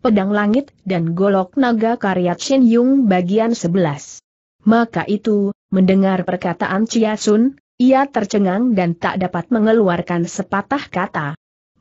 pedang langit, dan golok naga karya Chin Yung bagian 11. Maka itu, mendengar perkataan Chia Sun, ia tercengang dan tak dapat mengeluarkan sepatah kata.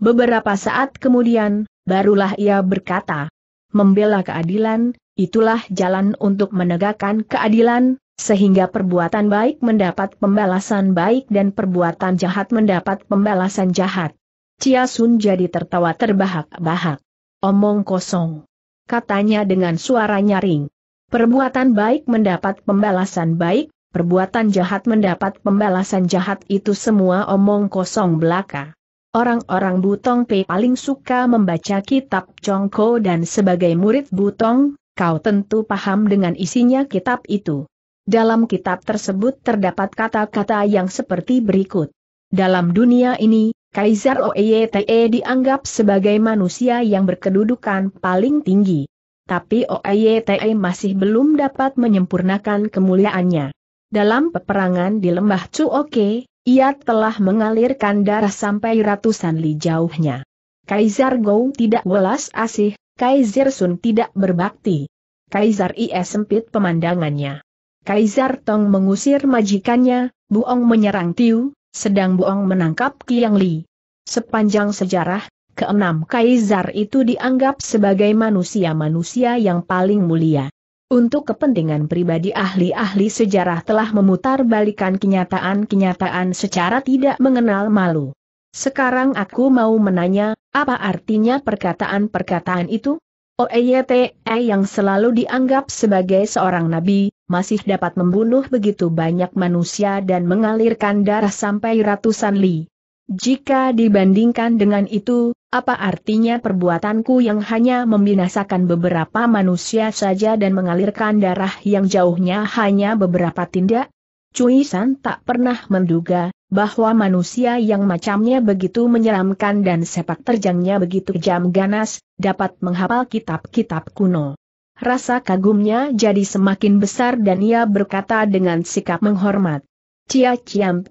Beberapa saat kemudian, barulah ia berkata, Membela keadilan, itulah jalan untuk menegakkan keadilan, sehingga perbuatan baik mendapat pembalasan baik dan perbuatan jahat mendapat pembalasan jahat. Chia Sun jadi tertawa terbahak-bahak. Omong kosong. Katanya dengan suara nyaring. Perbuatan baik mendapat pembalasan baik, perbuatan jahat mendapat pembalasan jahat itu semua omong kosong belaka. Orang-orang Butong Pei paling suka membaca kitab Congko dan sebagai murid Butong, kau tentu paham dengan isinya kitab itu. Dalam kitab tersebut terdapat kata-kata yang seperti berikut. Dalam dunia ini, Kaisar Oeyete dianggap sebagai manusia yang berkedudukan paling tinggi. Tapi Oeyete masih belum dapat menyempurnakan kemuliaannya. Dalam peperangan di lembah Chuoke, ia telah mengalirkan darah sampai ratusan li jauhnya. Kaisar Gou tidak welas asih, Kaisar Sun tidak berbakti. Kaisar Ie sempit pemandangannya. Kaisar Tong mengusir majikannya, Buong menyerang Tiu, sedang Buong menangkap Kiang Li. Sepanjang sejarah, keenam kaisar itu dianggap sebagai manusia-manusia yang paling mulia. Untuk kepentingan pribadi ahli-ahli sejarah telah memutar balikan kenyataan-kenyataan secara tidak mengenal malu. Sekarang aku mau menanya, apa artinya perkataan-perkataan itu? OEYTE e yang selalu dianggap sebagai seorang nabi, masih dapat membunuh begitu banyak manusia dan mengalirkan darah sampai ratusan li. Jika dibandingkan dengan itu, apa artinya perbuatanku yang hanya membinasakan beberapa manusia saja dan mengalirkan darah yang jauhnya hanya beberapa tindak? Cui San tak pernah menduga bahwa manusia yang macamnya begitu menyeramkan dan sepak terjangnya begitu kejam ganas dapat menghafal kitab-kitab kuno. Rasa kagumnya jadi semakin besar dan ia berkata dengan sikap menghormat. Cia Ciam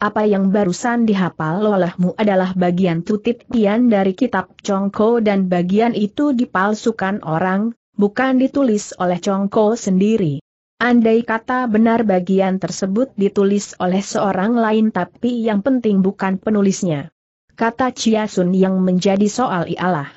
apa yang barusan dihafal olehmu adalah bagian tutip pian dari kitab Congko dan bagian itu dipalsukan orang, bukan ditulis oleh Congko sendiri. Andai kata benar bagian tersebut ditulis oleh seorang lain tapi yang penting bukan penulisnya. Kata Chia Sun yang menjadi soal ialah,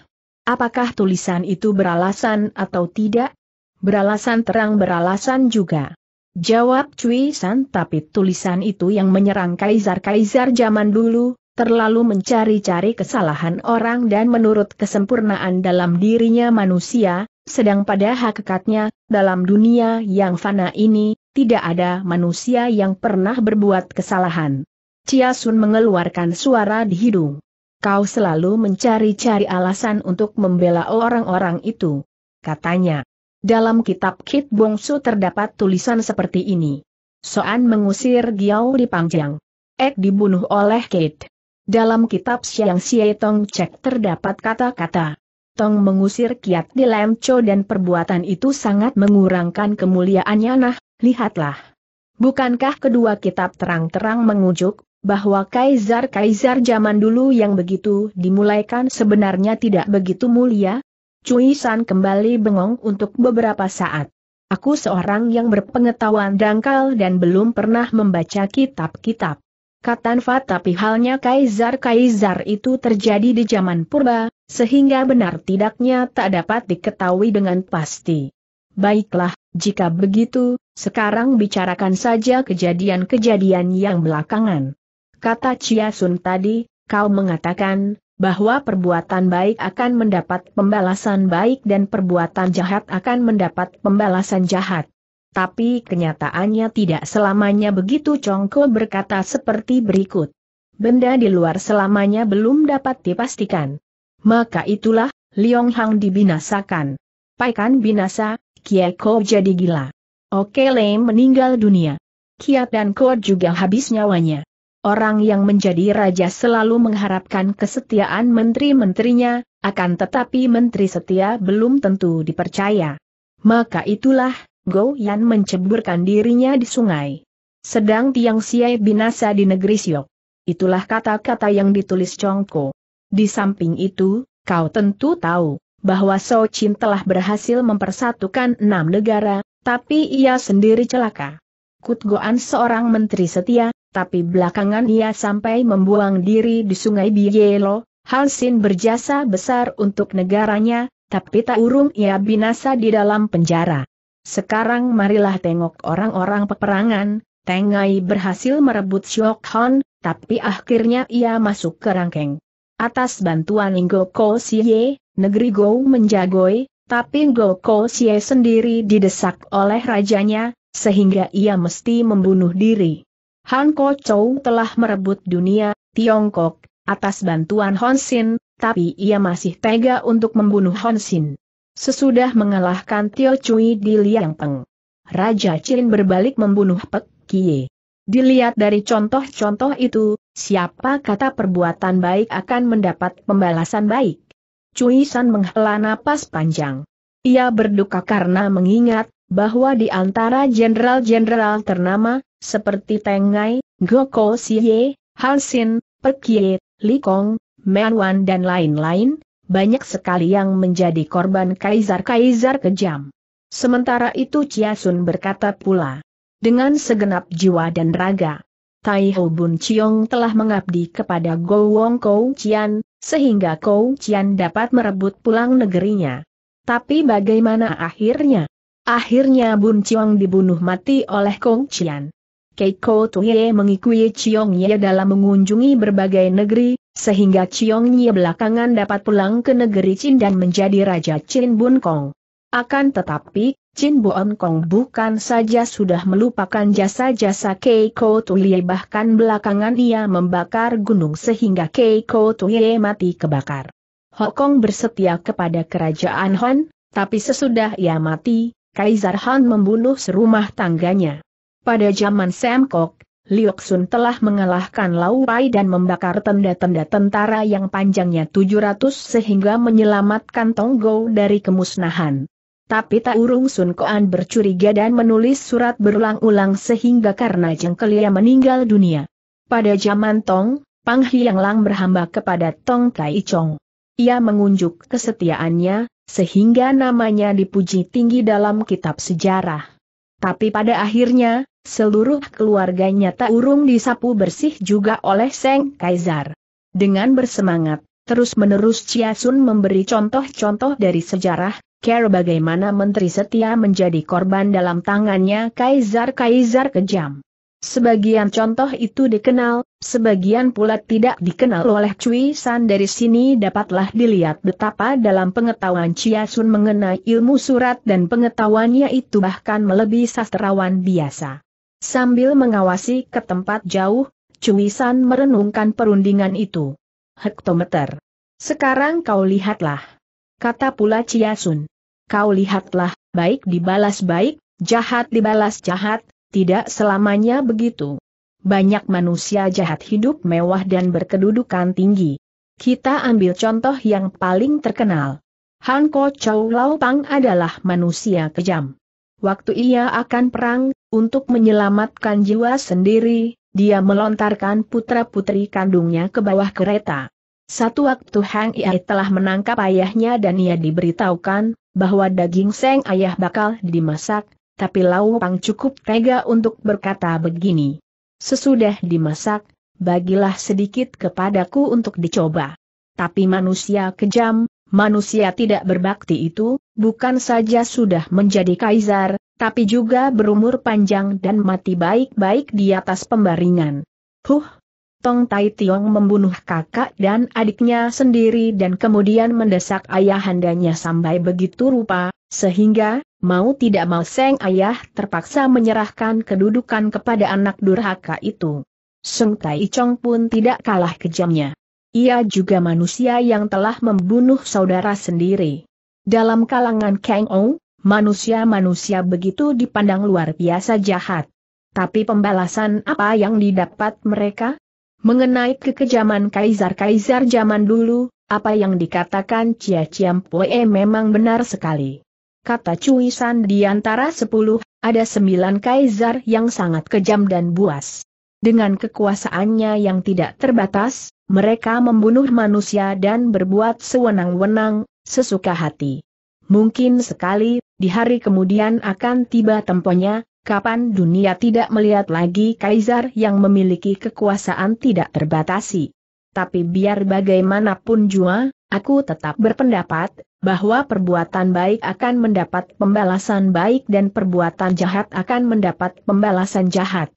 apakah tulisan itu beralasan atau tidak? Beralasan terang beralasan juga. Jawab Cui San tapi tulisan itu yang menyerang kaisar-kaisar zaman dulu, terlalu mencari-cari kesalahan orang dan menurut kesempurnaan dalam dirinya manusia, sedang pada hakikatnya, dalam dunia yang fana ini, tidak ada manusia yang pernah berbuat kesalahan. Chia Sun mengeluarkan suara di hidung. Kau selalu mencari-cari alasan untuk membela orang-orang itu. Katanya. Dalam kitab Kit Bongsu terdapat tulisan seperti ini. Soan mengusir Giao di Pangjang. Ek dibunuh oleh Kate. Dalam kitab Siang Xie Tong Cek terdapat kata-kata. Tong mengusir Kiat di Lemco dan perbuatan itu sangat mengurangkan kemuliaannya nah, lihatlah. Bukankah kedua kitab terang-terang mengujuk, bahwa kaisar-kaisar zaman dulu yang begitu dimulaikan sebenarnya tidak begitu mulia, Cui San kembali bengong untuk beberapa saat. Aku seorang yang berpengetahuan dangkal dan belum pernah membaca kitab-kitab. Kata Fa tapi halnya kaisar-kaisar itu terjadi di zaman purba, sehingga benar tidaknya tak dapat diketahui dengan pasti. Baiklah, jika begitu, sekarang bicarakan saja kejadian-kejadian yang belakangan. Kata Chia Sun tadi, kau mengatakan, bahwa perbuatan baik akan mendapat pembalasan baik dan perbuatan jahat akan mendapat pembalasan jahat. Tapi kenyataannya tidak selamanya begitu Congko berkata seperti berikut. Benda di luar selamanya belum dapat dipastikan. Maka itulah, Liong Hang dibinasakan. Paikan binasa, Kieko jadi gila. Oke Lei meninggal dunia. Kiat dan Ko juga habis nyawanya. Orang yang menjadi raja selalu mengharapkan kesetiaan menteri-menterinya, akan tetapi menteri setia belum tentu dipercaya. Maka itulah, Go Yan menceburkan dirinya di sungai. Sedang Tiang Siai binasa di negeri Siok. Itulah kata-kata yang ditulis Chongko. Di samping itu, kau tentu tahu, bahwa So Chin telah berhasil mempersatukan enam negara, tapi ia sendiri celaka. Kutgoan seorang menteri setia, tapi belakangan ia sampai membuang diri di sungai Bielo, Halsin berjasa besar untuk negaranya, tapi tak urung ia binasa di dalam penjara. Sekarang marilah tengok orang-orang peperangan, Tengai berhasil merebut Siok Hon, tapi akhirnya ia masuk ke Rangkeng. Atas bantuan Ngo Ko Siye, negeri Go menjagoi, tapi Ngo Ko Siye sendiri didesak oleh rajanya, sehingga ia mesti membunuh diri. Han Ko Chou telah merebut dunia, Tiongkok, atas bantuan Hon Sin, tapi ia masih tega untuk membunuh Hon Sin. Sesudah mengalahkan Tio Cui di Liang Peng. Raja Chin berbalik membunuh Pek Kie. Dilihat dari contoh-contoh itu, siapa kata perbuatan baik akan mendapat pembalasan baik. Cui San menghela napas panjang. Ia berduka karena mengingat bahwa di antara jenderal-jenderal ternama, seperti Tengai, Goko Siye, Halsin, Perkie, Likong, Menwan dan lain-lain, banyak sekali yang menjadi korban kaisar-kaisar kejam. Sementara itu Sun berkata pula, dengan segenap jiwa dan raga, Tai Ho Bun Chiong telah mengabdi kepada Go Wong Kou Chian, sehingga Kou Chian dapat merebut pulang negerinya. Tapi bagaimana akhirnya? Akhirnya Bun Chiong dibunuh mati oleh Kou Chian. Keiko Tuhye mengikui Chiong Ye dalam mengunjungi berbagai negeri, sehingga Chiong Ye belakangan dapat pulang ke negeri Chin dan menjadi Raja Chin Bun Kong. Akan tetapi, Chin Bun Kong bukan saja sudah melupakan jasa-jasa Keiko Tuhye bahkan belakangan ia membakar gunung sehingga Keiko Tuhye mati kebakar. Kong bersetia kepada kerajaan Han, tapi sesudah ia mati, Kaisar Han membunuh serumah tangganya. Pada zaman Sam Kok, Liok Sun telah mengalahkan Lau Pai dan membakar tenda-tenda tentara yang panjangnya 700 sehingga menyelamatkan Tong Tonggo dari kemusnahan. Tapi tak urung Sun Koan bercuriga dan menulis surat berulang-ulang sehingga karena kelia meninggal dunia. Pada zaman Tong, Pang Hiang Lang berhamba kepada Tong Kai Chong. Ia mengunjuk kesetiaannya, sehingga namanya dipuji tinggi dalam kitab sejarah. Tapi pada akhirnya, seluruh keluarganya tak urung disapu bersih juga oleh Seng Kaisar. Dengan bersemangat, terus-menerus Chia Sun memberi contoh-contoh dari sejarah, care bagaimana menteri setia menjadi korban dalam tangannya Kaisar-Kaisar kejam. Sebagian contoh itu dikenal, sebagian pula tidak dikenal oleh Cui San dari sini dapatlah dilihat betapa dalam pengetahuan Chia Sun mengenai ilmu surat dan pengetahuannya itu bahkan melebihi sastrawan biasa. Sambil mengawasi ke tempat jauh, Cui San merenungkan perundingan itu. Hektometer. Sekarang kau lihatlah. Kata pula Chia Sun. Kau lihatlah, baik dibalas baik, jahat dibalas jahat, tidak selamanya begitu. Banyak manusia jahat hidup mewah dan berkedudukan tinggi. Kita ambil contoh yang paling terkenal. Han Ko Chow Lau Pang adalah manusia kejam. Waktu ia akan perang, untuk menyelamatkan jiwa sendiri, dia melontarkan putra-putri kandungnya ke bawah kereta. Satu waktu Hang Ia telah menangkap ayahnya dan ia diberitahukan, bahwa daging seng ayah bakal dimasak, tapi Lau Pang cukup tega untuk berkata begini. Sesudah dimasak, bagilah sedikit kepadaku untuk dicoba. Tapi manusia kejam, manusia tidak berbakti itu, bukan saja sudah menjadi kaisar, tapi juga berumur panjang dan mati baik-baik di atas pembaringan. Huh! Tong Tai Tiong membunuh kakak dan adiknya sendiri dan kemudian mendesak ayahandanya sampai begitu rupa, sehingga, mau tidak mau Seng Ayah terpaksa menyerahkan kedudukan kepada anak durhaka itu. Seng Tai Chong pun tidak kalah kejamnya. Ia juga manusia yang telah membunuh saudara sendiri. Dalam kalangan Kang Ou, manusia-manusia begitu dipandang luar biasa jahat. Tapi pembalasan apa yang didapat mereka? Mengenai kekejaman kaisar-kaisar zaman dulu, apa yang dikatakan Chia Chiam Pue memang benar sekali kata cuisan San di antara sepuluh, ada sembilan kaisar yang sangat kejam dan buas. Dengan kekuasaannya yang tidak terbatas, mereka membunuh manusia dan berbuat sewenang-wenang, sesuka hati. Mungkin sekali, di hari kemudian akan tiba temponya, kapan dunia tidak melihat lagi kaisar yang memiliki kekuasaan tidak terbatasi. Tapi biar bagaimanapun jua, aku tetap berpendapat, bahwa perbuatan baik akan mendapat pembalasan baik dan perbuatan jahat akan mendapat pembalasan jahat.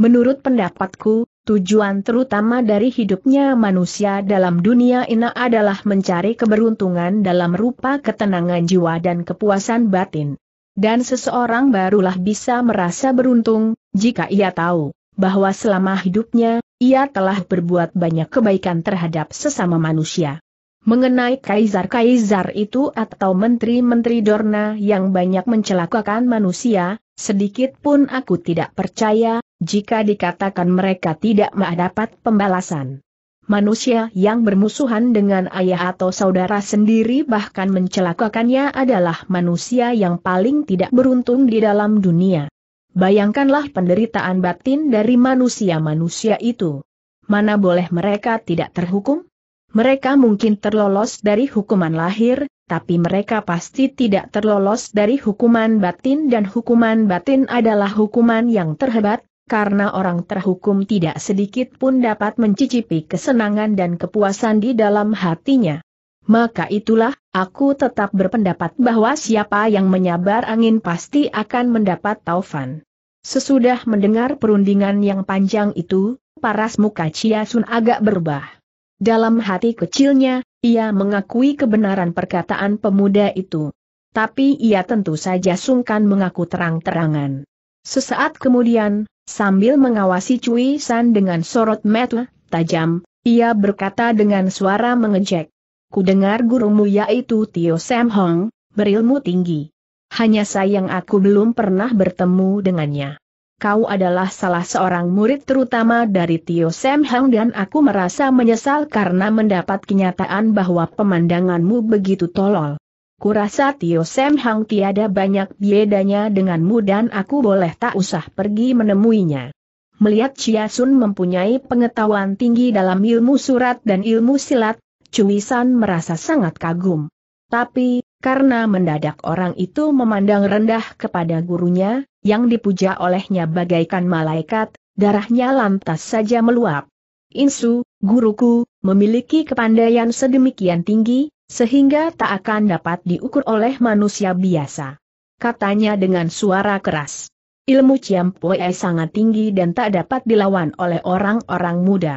Menurut pendapatku, tujuan terutama dari hidupnya manusia dalam dunia ini adalah mencari keberuntungan dalam rupa ketenangan jiwa dan kepuasan batin. Dan seseorang barulah bisa merasa beruntung, jika ia tahu bahwa selama hidupnya, ia telah berbuat banyak kebaikan terhadap sesama manusia. Mengenai kaisar-kaisar itu atau menteri-menteri Dorna yang banyak mencelakakan manusia, sedikit pun aku tidak percaya, jika dikatakan mereka tidak mendapat pembalasan. Manusia yang bermusuhan dengan ayah atau saudara sendiri bahkan mencelakakannya adalah manusia yang paling tidak beruntung di dalam dunia. Bayangkanlah penderitaan batin dari manusia-manusia itu. Mana boleh mereka tidak terhukum? Mereka mungkin terlolos dari hukuman lahir, tapi mereka pasti tidak terlolos dari hukuman batin dan hukuman batin adalah hukuman yang terhebat, karena orang terhukum tidak sedikit pun dapat mencicipi kesenangan dan kepuasan di dalam hatinya. Maka itulah, aku tetap berpendapat bahwa siapa yang menyabar angin pasti akan mendapat taufan. Sesudah mendengar perundingan yang panjang itu, paras muka Chia Sun agak berubah. Dalam hati kecilnya, ia mengakui kebenaran perkataan pemuda itu. Tapi ia tentu saja sungkan mengaku terang-terangan. Sesaat kemudian, sambil mengawasi Cui San dengan sorot mata tajam, ia berkata dengan suara mengejek. "Kudengar gurumu yaitu Tio Sam Hong, berilmu tinggi. Hanya sayang aku belum pernah bertemu dengannya kau adalah salah seorang murid terutama dari Tio Sam Hang dan aku merasa menyesal karena mendapat kenyataan bahwa pemandanganmu begitu tolol. Kurasa Tio Sam Hang tiada banyak bedanya denganmu dan aku boleh tak usah pergi menemuinya. Melihat Chia Sun mempunyai pengetahuan tinggi dalam ilmu surat dan ilmu silat, Cui San merasa sangat kagum. Tapi, karena mendadak orang itu memandang rendah kepada gurunya, yang dipuja olehnya bagaikan malaikat, darahnya lantas saja meluap. Insu, guruku, memiliki kepandaian sedemikian tinggi, sehingga tak akan dapat diukur oleh manusia biasa. Katanya dengan suara keras. Ilmu Ciampoe sangat tinggi dan tak dapat dilawan oleh orang-orang muda.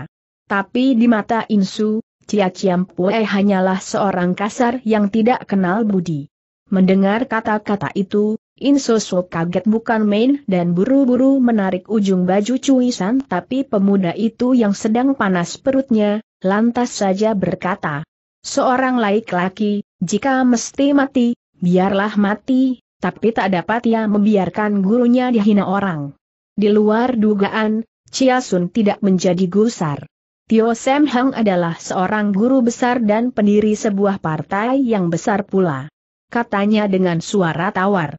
Tapi di mata Insu, Cia Ciampoe hanyalah seorang kasar yang tidak kenal budi. Mendengar kata-kata itu, Insoso kaget bukan main dan buru-buru menarik ujung baju cuisan tapi pemuda itu yang sedang panas perutnya, lantas saja berkata. Seorang laik laki, jika mesti mati, biarlah mati, tapi tak dapat ia membiarkan gurunya dihina orang. Di luar dugaan, Chia Sun tidak menjadi gusar. Tio Sam Hang adalah seorang guru besar dan pendiri sebuah partai yang besar pula. Katanya dengan suara tawar.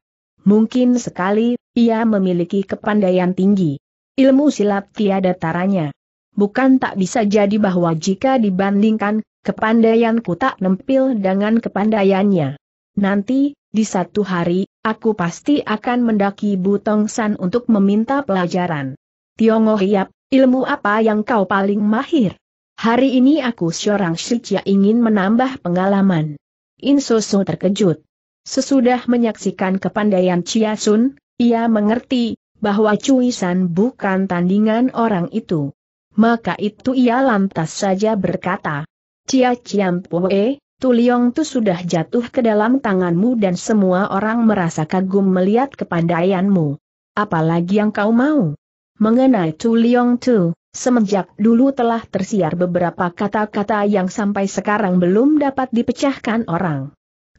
Mungkin sekali, ia memiliki kepandaian tinggi. Ilmu silat tiada taranya. Bukan tak bisa jadi bahwa jika dibandingkan, kepandaianku tak nempil dengan kepandaiannya. Nanti, di satu hari, aku pasti akan mendaki Butong San untuk meminta pelajaran. Tiongho Hiap, ilmu apa yang kau paling mahir? Hari ini aku seorang Shichia ingin menambah pengalaman. Insosu terkejut. Sesudah menyaksikan kepandaian Chia Sun, ia mengerti bahwa Cui San bukan tandingan orang itu. Maka itu ia lantas saja berkata, Cia Chiam Pue, Tuliong tu sudah jatuh ke dalam tanganmu dan semua orang merasa kagum melihat kepandaianmu. Apalagi yang kau mau? Mengenai Tuliong tu, semenjak dulu telah tersiar beberapa kata-kata yang sampai sekarang belum dapat dipecahkan orang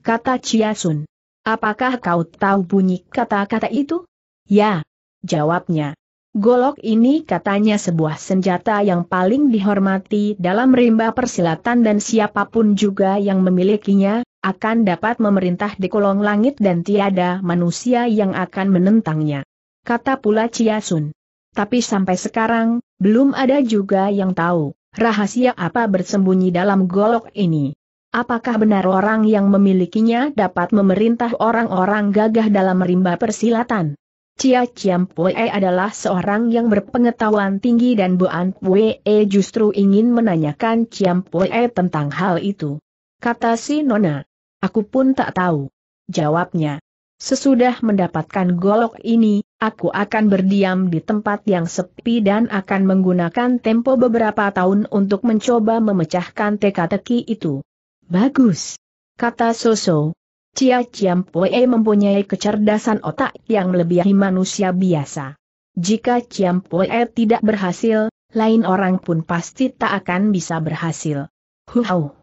kata Chia Sun. Apakah kau tahu bunyi kata-kata itu? Ya, jawabnya. Golok ini katanya sebuah senjata yang paling dihormati dalam rimba persilatan dan siapapun juga yang memilikinya, akan dapat memerintah di kolong langit dan tiada manusia yang akan menentangnya. Kata pula Chia Sun. Tapi sampai sekarang, belum ada juga yang tahu, rahasia apa bersembunyi dalam golok ini. Apakah benar orang yang memilikinya dapat memerintah orang-orang gagah dalam rimba persilatan? Cia Chiam Pue adalah seorang yang berpengetahuan tinggi dan Buan Pue justru ingin menanyakan Chiam Pue tentang hal itu. Kata si Nona. Aku pun tak tahu. Jawabnya. Sesudah mendapatkan golok ini, aku akan berdiam di tempat yang sepi dan akan menggunakan tempo beberapa tahun untuk mencoba memecahkan teka-teki itu. Bagus. Kata Soso. Cia Ciam Pue mempunyai kecerdasan otak yang melebihi manusia biasa. Jika Ciam Pue tidak berhasil, lain orang pun pasti tak akan bisa berhasil. Huhau.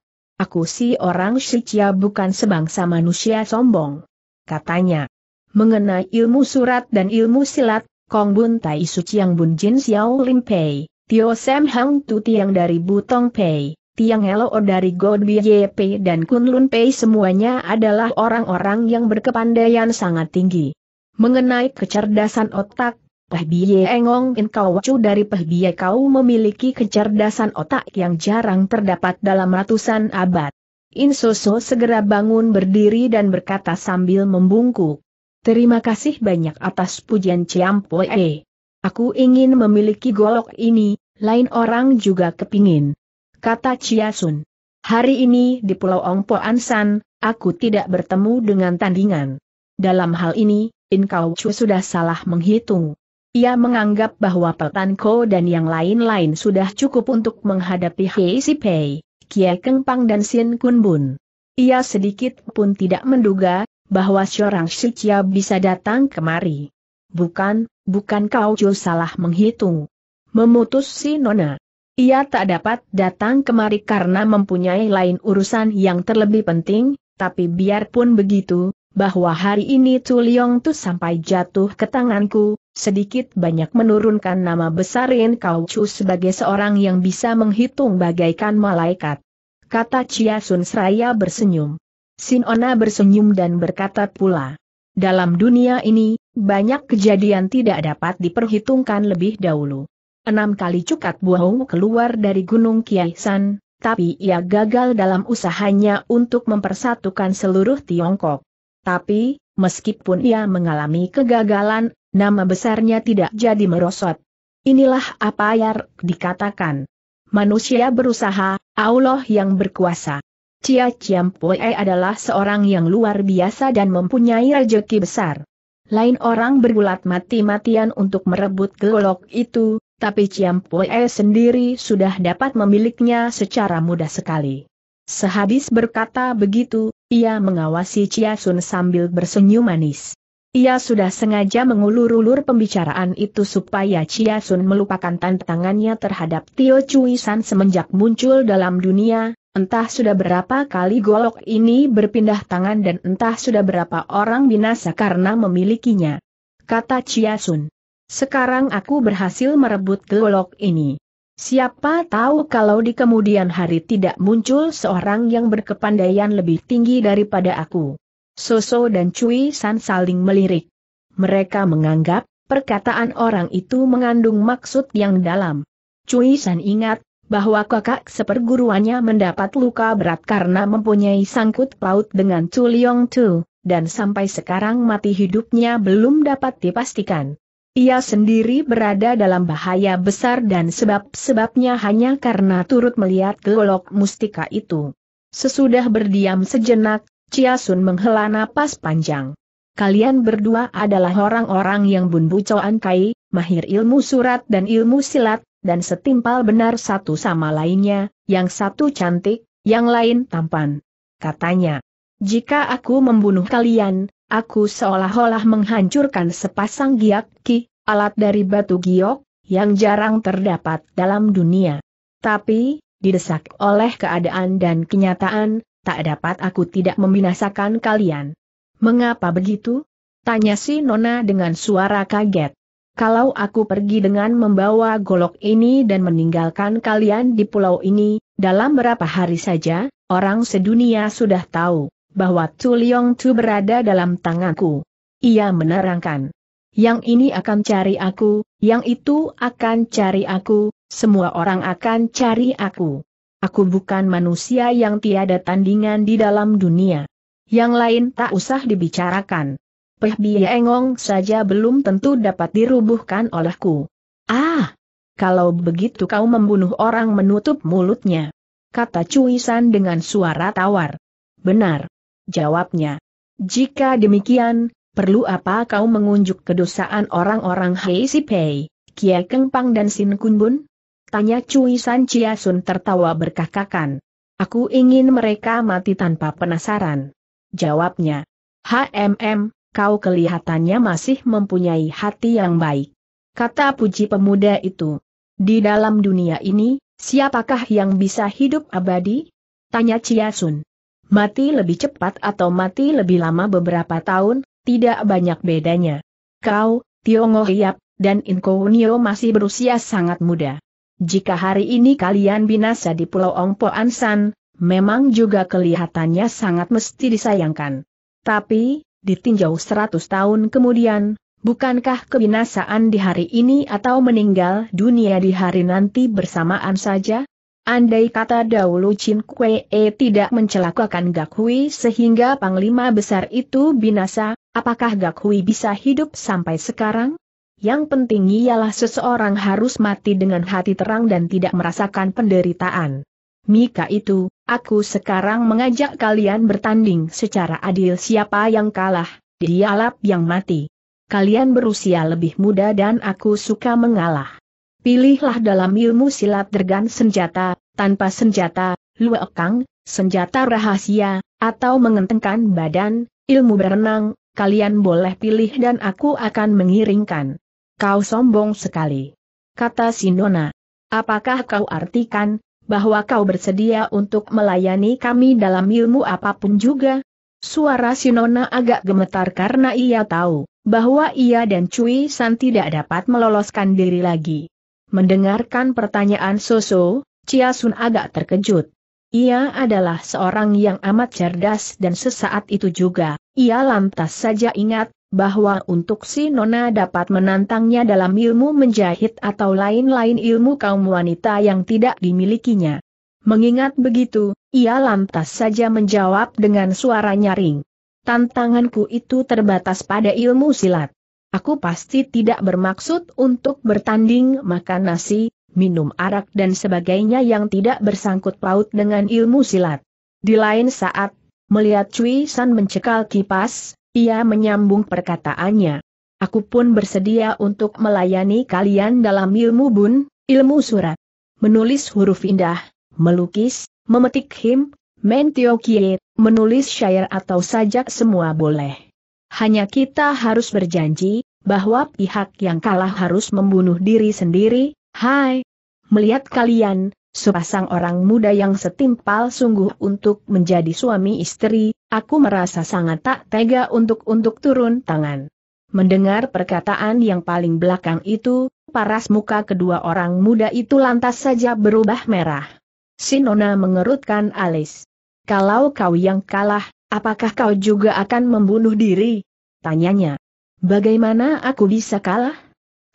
Aku si orang Shichia bukan sebangsa manusia sombong. Katanya. Mengenai ilmu surat dan ilmu silat, Kong Bun Tai Su Chiang Bun Jin Xiao Lim Pei, Tio Sam Hang Tu Tiang dari Butong Pei, Tiang Elo dari Godby YP dan Kunlun Pei semuanya adalah orang-orang yang berkepandaian sangat tinggi. Mengenai kecerdasan otak, Peh Biye Engong In Kawacu dari Peh Kau memiliki kecerdasan otak yang jarang terdapat dalam ratusan abad. Insoso segera bangun berdiri dan berkata sambil membungkuk. Terima kasih banyak atas pujian Ciampoe. Aku ingin memiliki golok ini, lain orang juga kepingin kata Chia Sun. Hari ini di Pulau Ongpo Ansan, aku tidak bertemu dengan tandingan. Dalam hal ini, In Kau Chu sudah salah menghitung. Ia menganggap bahwa Ko dan yang lain-lain sudah cukup untuk menghadapi Hei Si Pei, Kie Keng Pang dan Sin Kun Bun. Ia sedikit pun tidak menduga bahwa seorang Chia bisa datang kemari. Bukan, bukan Kau Chu salah menghitung. Memutus si Nona. Ia tak dapat datang kemari karena mempunyai lain urusan yang terlebih penting, tapi biarpun begitu, bahwa hari ini Tuliong tuh sampai jatuh ke tanganku, sedikit banyak menurunkan nama besar Rin Kau Chu sebagai seorang yang bisa menghitung bagaikan malaikat. Kata Chia Sun Seraya bersenyum. Sinona bersenyum dan berkata pula. Dalam dunia ini, banyak kejadian tidak dapat diperhitungkan lebih dahulu. Enam kali Cukat Buau keluar dari Gunung Kiaisan, tapi ia gagal dalam usahanya untuk mempersatukan seluruh Tiongkok. Tapi, meskipun ia mengalami kegagalan, nama besarnya tidak jadi merosot. Inilah apa yang dikatakan. Manusia berusaha, Allah yang berkuasa. Cia Chiam Pue adalah seorang yang luar biasa dan mempunyai rejeki besar. Lain orang bergulat mati-matian untuk merebut golok itu, tapi Ciam Pue sendiri sudah dapat memiliknya secara mudah sekali. Sehabis berkata begitu, ia mengawasi Chia Sun sambil bersenyum manis. Ia sudah sengaja mengulur-ulur pembicaraan itu supaya Chia Sun melupakan tantangannya terhadap Tio Cui San semenjak muncul dalam dunia, entah sudah berapa kali golok ini berpindah tangan dan entah sudah berapa orang binasa karena memilikinya. Kata Chia Sun. Sekarang aku berhasil merebut golok ini. Siapa tahu kalau di kemudian hari tidak muncul seorang yang berkepandaian lebih tinggi daripada aku. Soso dan Cui San saling melirik. Mereka menganggap, perkataan orang itu mengandung maksud yang dalam. Cui San ingat, bahwa kakak seperguruannya mendapat luka berat karena mempunyai sangkut paut dengan Chu Liong Tu, dan sampai sekarang mati hidupnya belum dapat dipastikan. Ia sendiri berada dalam bahaya besar dan sebab-sebabnya hanya karena turut melihat golok mustika itu. Sesudah berdiam sejenak, Chia Sun menghela napas panjang. Kalian berdua adalah orang-orang yang Bun Bu Choan Kai, mahir ilmu surat dan ilmu silat, dan setimpal benar satu sama lainnya, yang satu cantik, yang lain tampan. Katanya, jika aku membunuh kalian, Aku seolah-olah menghancurkan sepasang giok ki, alat dari batu giok, yang jarang terdapat dalam dunia. Tapi, didesak oleh keadaan dan kenyataan, tak dapat aku tidak membinasakan kalian. Mengapa begitu? Tanya si Nona dengan suara kaget. Kalau aku pergi dengan membawa golok ini dan meninggalkan kalian di pulau ini, dalam berapa hari saja, orang sedunia sudah tahu bahwa Tu Liong Tu berada dalam tanganku. Ia menerangkan. Yang ini akan cari aku, yang itu akan cari aku, semua orang akan cari aku. Aku bukan manusia yang tiada tandingan di dalam dunia. Yang lain tak usah dibicarakan. Peh Engong saja belum tentu dapat dirubuhkan olehku. Ah! Kalau begitu kau membunuh orang menutup mulutnya. Kata Cuisan dengan suara tawar. Benar. Jawabnya. Jika demikian, perlu apa kau mengunjuk kedosaan orang-orang Hei Si Pei, Kia Keng Pang dan Sin Kun Bun? Tanya Cui San Chia Sun tertawa berkakakan. Aku ingin mereka mati tanpa penasaran. Jawabnya. HMM, kau kelihatannya masih mempunyai hati yang baik. Kata puji pemuda itu. Di dalam dunia ini, siapakah yang bisa hidup abadi? Tanya Chia Sun mati lebih cepat atau mati lebih lama beberapa tahun, tidak banyak bedanya. Kau, Tiongho Hiap, dan Inko masih berusia sangat muda. Jika hari ini kalian binasa di Pulau Ongpo Ansan, memang juga kelihatannya sangat mesti disayangkan. Tapi, ditinjau 100 tahun kemudian, bukankah kebinasaan di hari ini atau meninggal dunia di hari nanti bersamaan saja? Andai kata dahulu Chin e tidak mencelakakan Gak Hui, sehingga panglima besar itu binasa, apakah Gak Hui bisa hidup sampai sekarang? Yang penting ialah seseorang harus mati dengan hati terang dan tidak merasakan penderitaan. Mika itu, aku sekarang mengajak kalian bertanding secara adil siapa yang kalah, dialap yang mati. Kalian berusia lebih muda dan aku suka mengalah pilihlah dalam ilmu silat dergan senjata, tanpa senjata, luekang, senjata rahasia, atau mengentengkan badan, ilmu berenang, kalian boleh pilih dan aku akan mengiringkan. Kau sombong sekali. Kata Sinona. Apakah kau artikan, bahwa kau bersedia untuk melayani kami dalam ilmu apapun juga? Suara Sinona agak gemetar karena ia tahu, bahwa ia dan Cui San tidak dapat meloloskan diri lagi. Mendengarkan pertanyaan Soso, Chia Sun agak terkejut. Ia adalah seorang yang amat cerdas dan sesaat itu juga, ia lantas saja ingat, bahwa untuk si Nona dapat menantangnya dalam ilmu menjahit atau lain-lain ilmu kaum wanita yang tidak dimilikinya. Mengingat begitu, ia lantas saja menjawab dengan suara nyaring. Tantanganku itu terbatas pada ilmu silat. Aku pasti tidak bermaksud untuk bertanding makan nasi, minum arak dan sebagainya yang tidak bersangkut paut dengan ilmu silat. Di lain saat, melihat Cui San mencekal kipas, ia menyambung perkataannya. Aku pun bersedia untuk melayani kalian dalam ilmu bun, ilmu surat. Menulis huruf indah, melukis, memetik him, mentiokie, menulis syair atau sajak semua boleh. Hanya kita harus berjanji, bahwa pihak yang kalah harus membunuh diri sendiri, hai. Melihat kalian, sepasang orang muda yang setimpal sungguh untuk menjadi suami istri, aku merasa sangat tak tega untuk-untuk turun tangan. Mendengar perkataan yang paling belakang itu, paras muka kedua orang muda itu lantas saja berubah merah. Sinona mengerutkan alis. Kalau kau yang kalah, Apakah kau juga akan membunuh diri? Tanyanya. Bagaimana aku bisa kalah?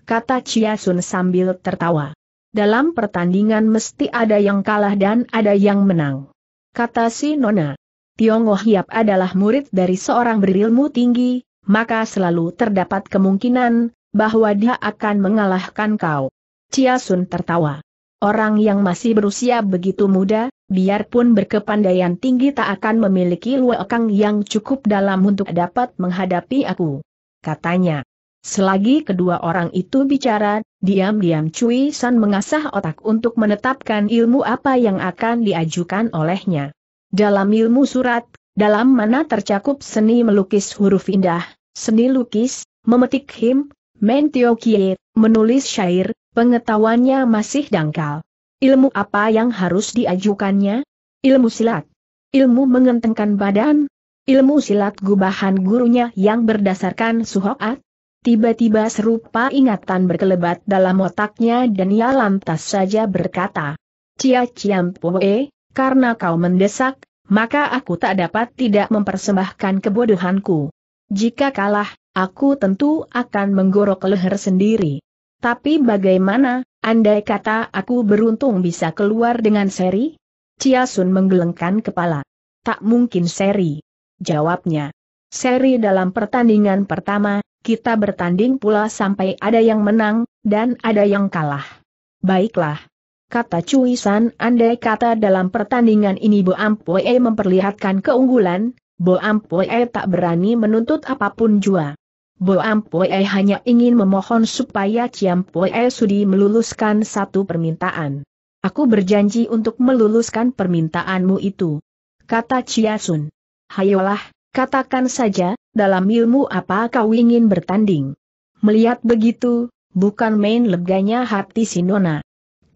Kata Chia Sun sambil tertawa. Dalam pertandingan mesti ada yang kalah dan ada yang menang. Kata si Nona. Tionghoa Hiap adalah murid dari seorang berilmu tinggi, maka selalu terdapat kemungkinan bahwa dia akan mengalahkan kau. Chia Sun tertawa. Orang yang masih berusia begitu muda, biarpun berkepandaian tinggi tak akan memiliki luekang yang cukup dalam untuk dapat menghadapi aku. Katanya. Selagi kedua orang itu bicara, diam-diam Cui San mengasah otak untuk menetapkan ilmu apa yang akan diajukan olehnya. Dalam ilmu surat, dalam mana tercakup seni melukis huruf indah, seni lukis, memetik him, mentiokie, menulis syair, pengetahuannya masih dangkal. Ilmu apa yang harus diajukannya? Ilmu silat. Ilmu mengentengkan badan. Ilmu silat gubahan gurunya yang berdasarkan suhoat. Tiba-tiba serupa ingatan berkelebat dalam otaknya dan ia lantas saja berkata. Cia ciam poe, karena kau mendesak, maka aku tak dapat tidak mempersembahkan kebodohanku. Jika kalah, aku tentu akan menggorok leher sendiri. Tapi bagaimana, andai kata aku beruntung bisa keluar dengan seri? Chia Sun menggelengkan kepala. Tak mungkin seri. Jawabnya. Seri dalam pertandingan pertama, kita bertanding pula sampai ada yang menang, dan ada yang kalah. Baiklah. Kata Cui San andai kata dalam pertandingan ini Bo Ampoe memperlihatkan keunggulan, Bo Ampoe tak berani menuntut apapun jua. Boam Pue hanya ingin memohon supaya Ciam Pue sudi meluluskan satu permintaan. Aku berjanji untuk meluluskan permintaanmu itu. Kata Chia Sun. Hayolah, katakan saja, dalam ilmu apa kau ingin bertanding. Melihat begitu, bukan main leganya hati Sinona.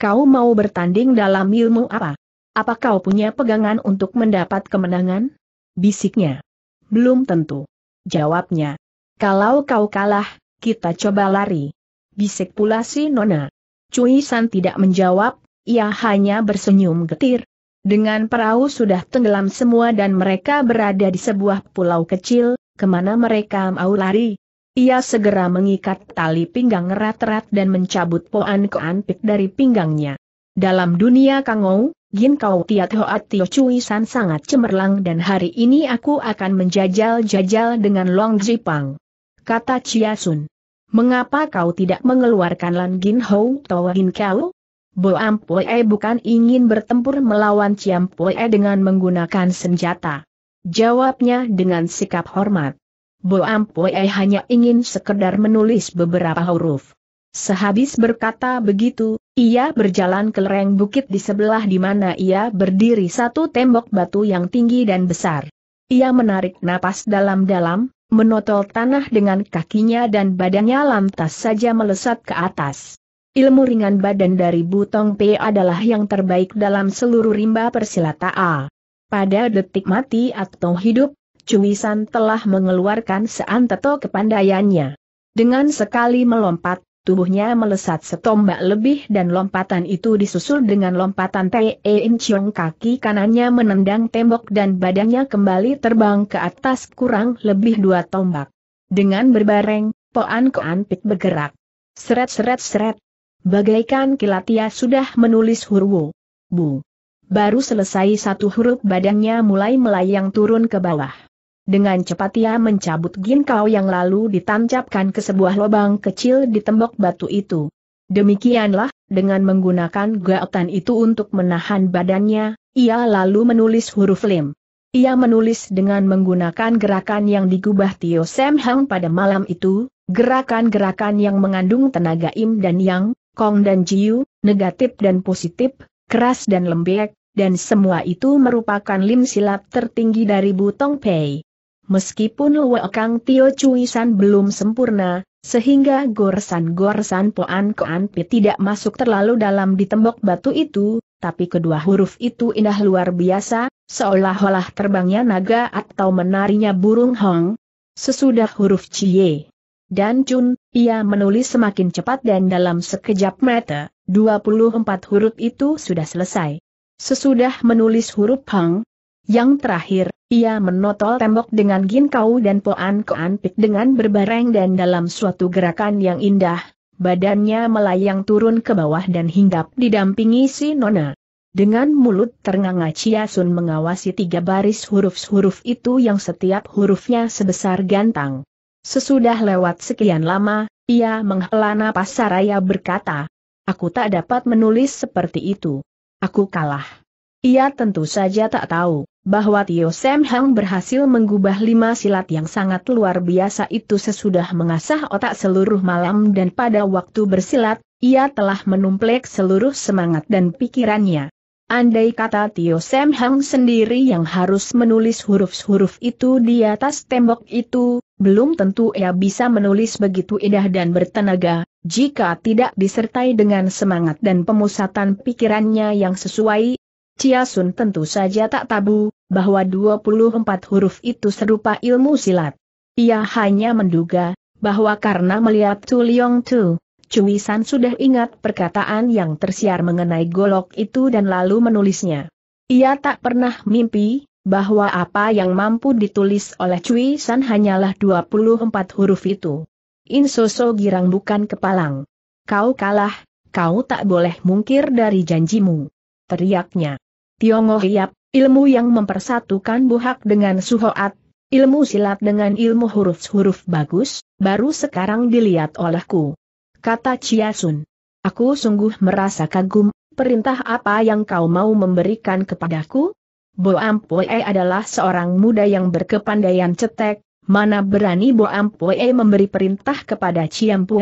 Kau mau bertanding dalam ilmu apa? Apa kau punya pegangan untuk mendapat kemenangan? Bisiknya. Belum tentu. Jawabnya. Kalau kau kalah, kita coba lari. Bisik pula si Nona. Cui San tidak menjawab, ia hanya bersenyum getir. Dengan perahu sudah tenggelam semua dan mereka berada di sebuah pulau kecil, kemana mereka mau lari. Ia segera mengikat tali pinggang erat-erat dan mencabut poan keanpik dari pinggangnya. Dalam dunia Kangou, Gin Kau Tiat Hoat Tio Cui San sangat cemerlang dan hari ini aku akan menjajal-jajal dengan Long Jipang kata Chia Sun. Mengapa kau tidak mengeluarkan Lan Gin Hou gin Kau? Bo E bukan ingin bertempur melawan Chiam E dengan menggunakan senjata. Jawabnya dengan sikap hormat. Bo E hanya ingin sekedar menulis beberapa huruf. Sehabis berkata begitu, ia berjalan ke lereng bukit di sebelah di mana ia berdiri satu tembok batu yang tinggi dan besar. Ia menarik napas dalam-dalam, menotol tanah dengan kakinya dan badannya lantas saja melesat ke atas. Ilmu ringan badan dari Butong Pe adalah yang terbaik dalam seluruh rimba persilata A. Pada detik mati atau hidup, Cuisan telah mengeluarkan seantetok kepandaiannya. Dengan sekali melompat, tubuhnya melesat setombak lebih dan lompatan itu disusul dengan lompatan Tei In Chiong kaki kanannya menendang tembok dan badannya kembali terbang ke atas kurang lebih dua tombak. Dengan berbareng, Poan Koan Pik bergerak. Seret-seret-seret. Bagaikan kilatia sudah menulis huruf. Bu. Baru selesai satu huruf badannya mulai melayang turun ke bawah. Dengan cepat ia mencabut ginkau yang lalu ditancapkan ke sebuah lubang kecil di tembok batu itu. Demikianlah, dengan menggunakan gaotan itu untuk menahan badannya, ia lalu menulis huruf lim. Ia menulis dengan menggunakan gerakan yang digubah Tio Sam Hang pada malam itu, gerakan-gerakan yang mengandung tenaga im dan yang, kong dan jiu, negatif dan positif, keras dan lembek, dan semua itu merupakan lim silap tertinggi dari Butong Pei. Meskipun Luwakang Kang Tio Cuisan belum sempurna, sehingga goresan-goresan Poan Koan Pi tidak masuk terlalu dalam di tembok batu itu, tapi kedua huruf itu indah luar biasa, seolah-olah terbangnya naga atau menarinya burung hong. Sesudah huruf Cie dan Chun, ia menulis semakin cepat dan dalam sekejap mata, 24 huruf itu sudah selesai. Sesudah menulis huruf hong. Yang terakhir, ia menotol tembok dengan ginkau dan poan pik dengan berbareng dan dalam suatu gerakan yang indah, badannya melayang turun ke bawah dan hinggap didampingi si Nona. Dengan mulut ternganga Chia Sun mengawasi tiga baris huruf-huruf itu yang setiap hurufnya sebesar gantang. Sesudah lewat sekian lama, ia menghela napas saraya berkata, Aku tak dapat menulis seperti itu. Aku kalah. Ia tentu saja tak tahu bahwa Tio Sam Hang berhasil mengubah lima silat yang sangat luar biasa itu sesudah mengasah otak seluruh malam dan pada waktu bersilat, ia telah menumplek seluruh semangat dan pikirannya. Andai kata Tio Sam Hang sendiri yang harus menulis huruf-huruf itu di atas tembok itu, belum tentu ia bisa menulis begitu indah dan bertenaga, jika tidak disertai dengan semangat dan pemusatan pikirannya yang sesuai, Chia Sun tentu saja tak tabu, bahwa 24 huruf itu serupa ilmu silat. Ia hanya menduga, bahwa karena melihat Tu Liong Tu, Cui San sudah ingat perkataan yang tersiar mengenai golok itu dan lalu menulisnya. Ia tak pernah mimpi, bahwa apa yang mampu ditulis oleh Cui San hanyalah 24 huruf itu. Insoso girang bukan kepalang. Kau kalah, kau tak boleh mungkir dari janjimu. Teriaknya. Tiongho Hiap, ilmu yang mempersatukan buhak dengan suhoat, ilmu silat dengan ilmu huruf-huruf bagus, baru sekarang dilihat olehku. Kata Chia Sun. Aku sungguh merasa kagum, perintah apa yang kau mau memberikan kepadaku? Bo Ampue adalah seorang muda yang berkepandaian cetek, mana berani Bo Ampue memberi perintah kepada Ciampue?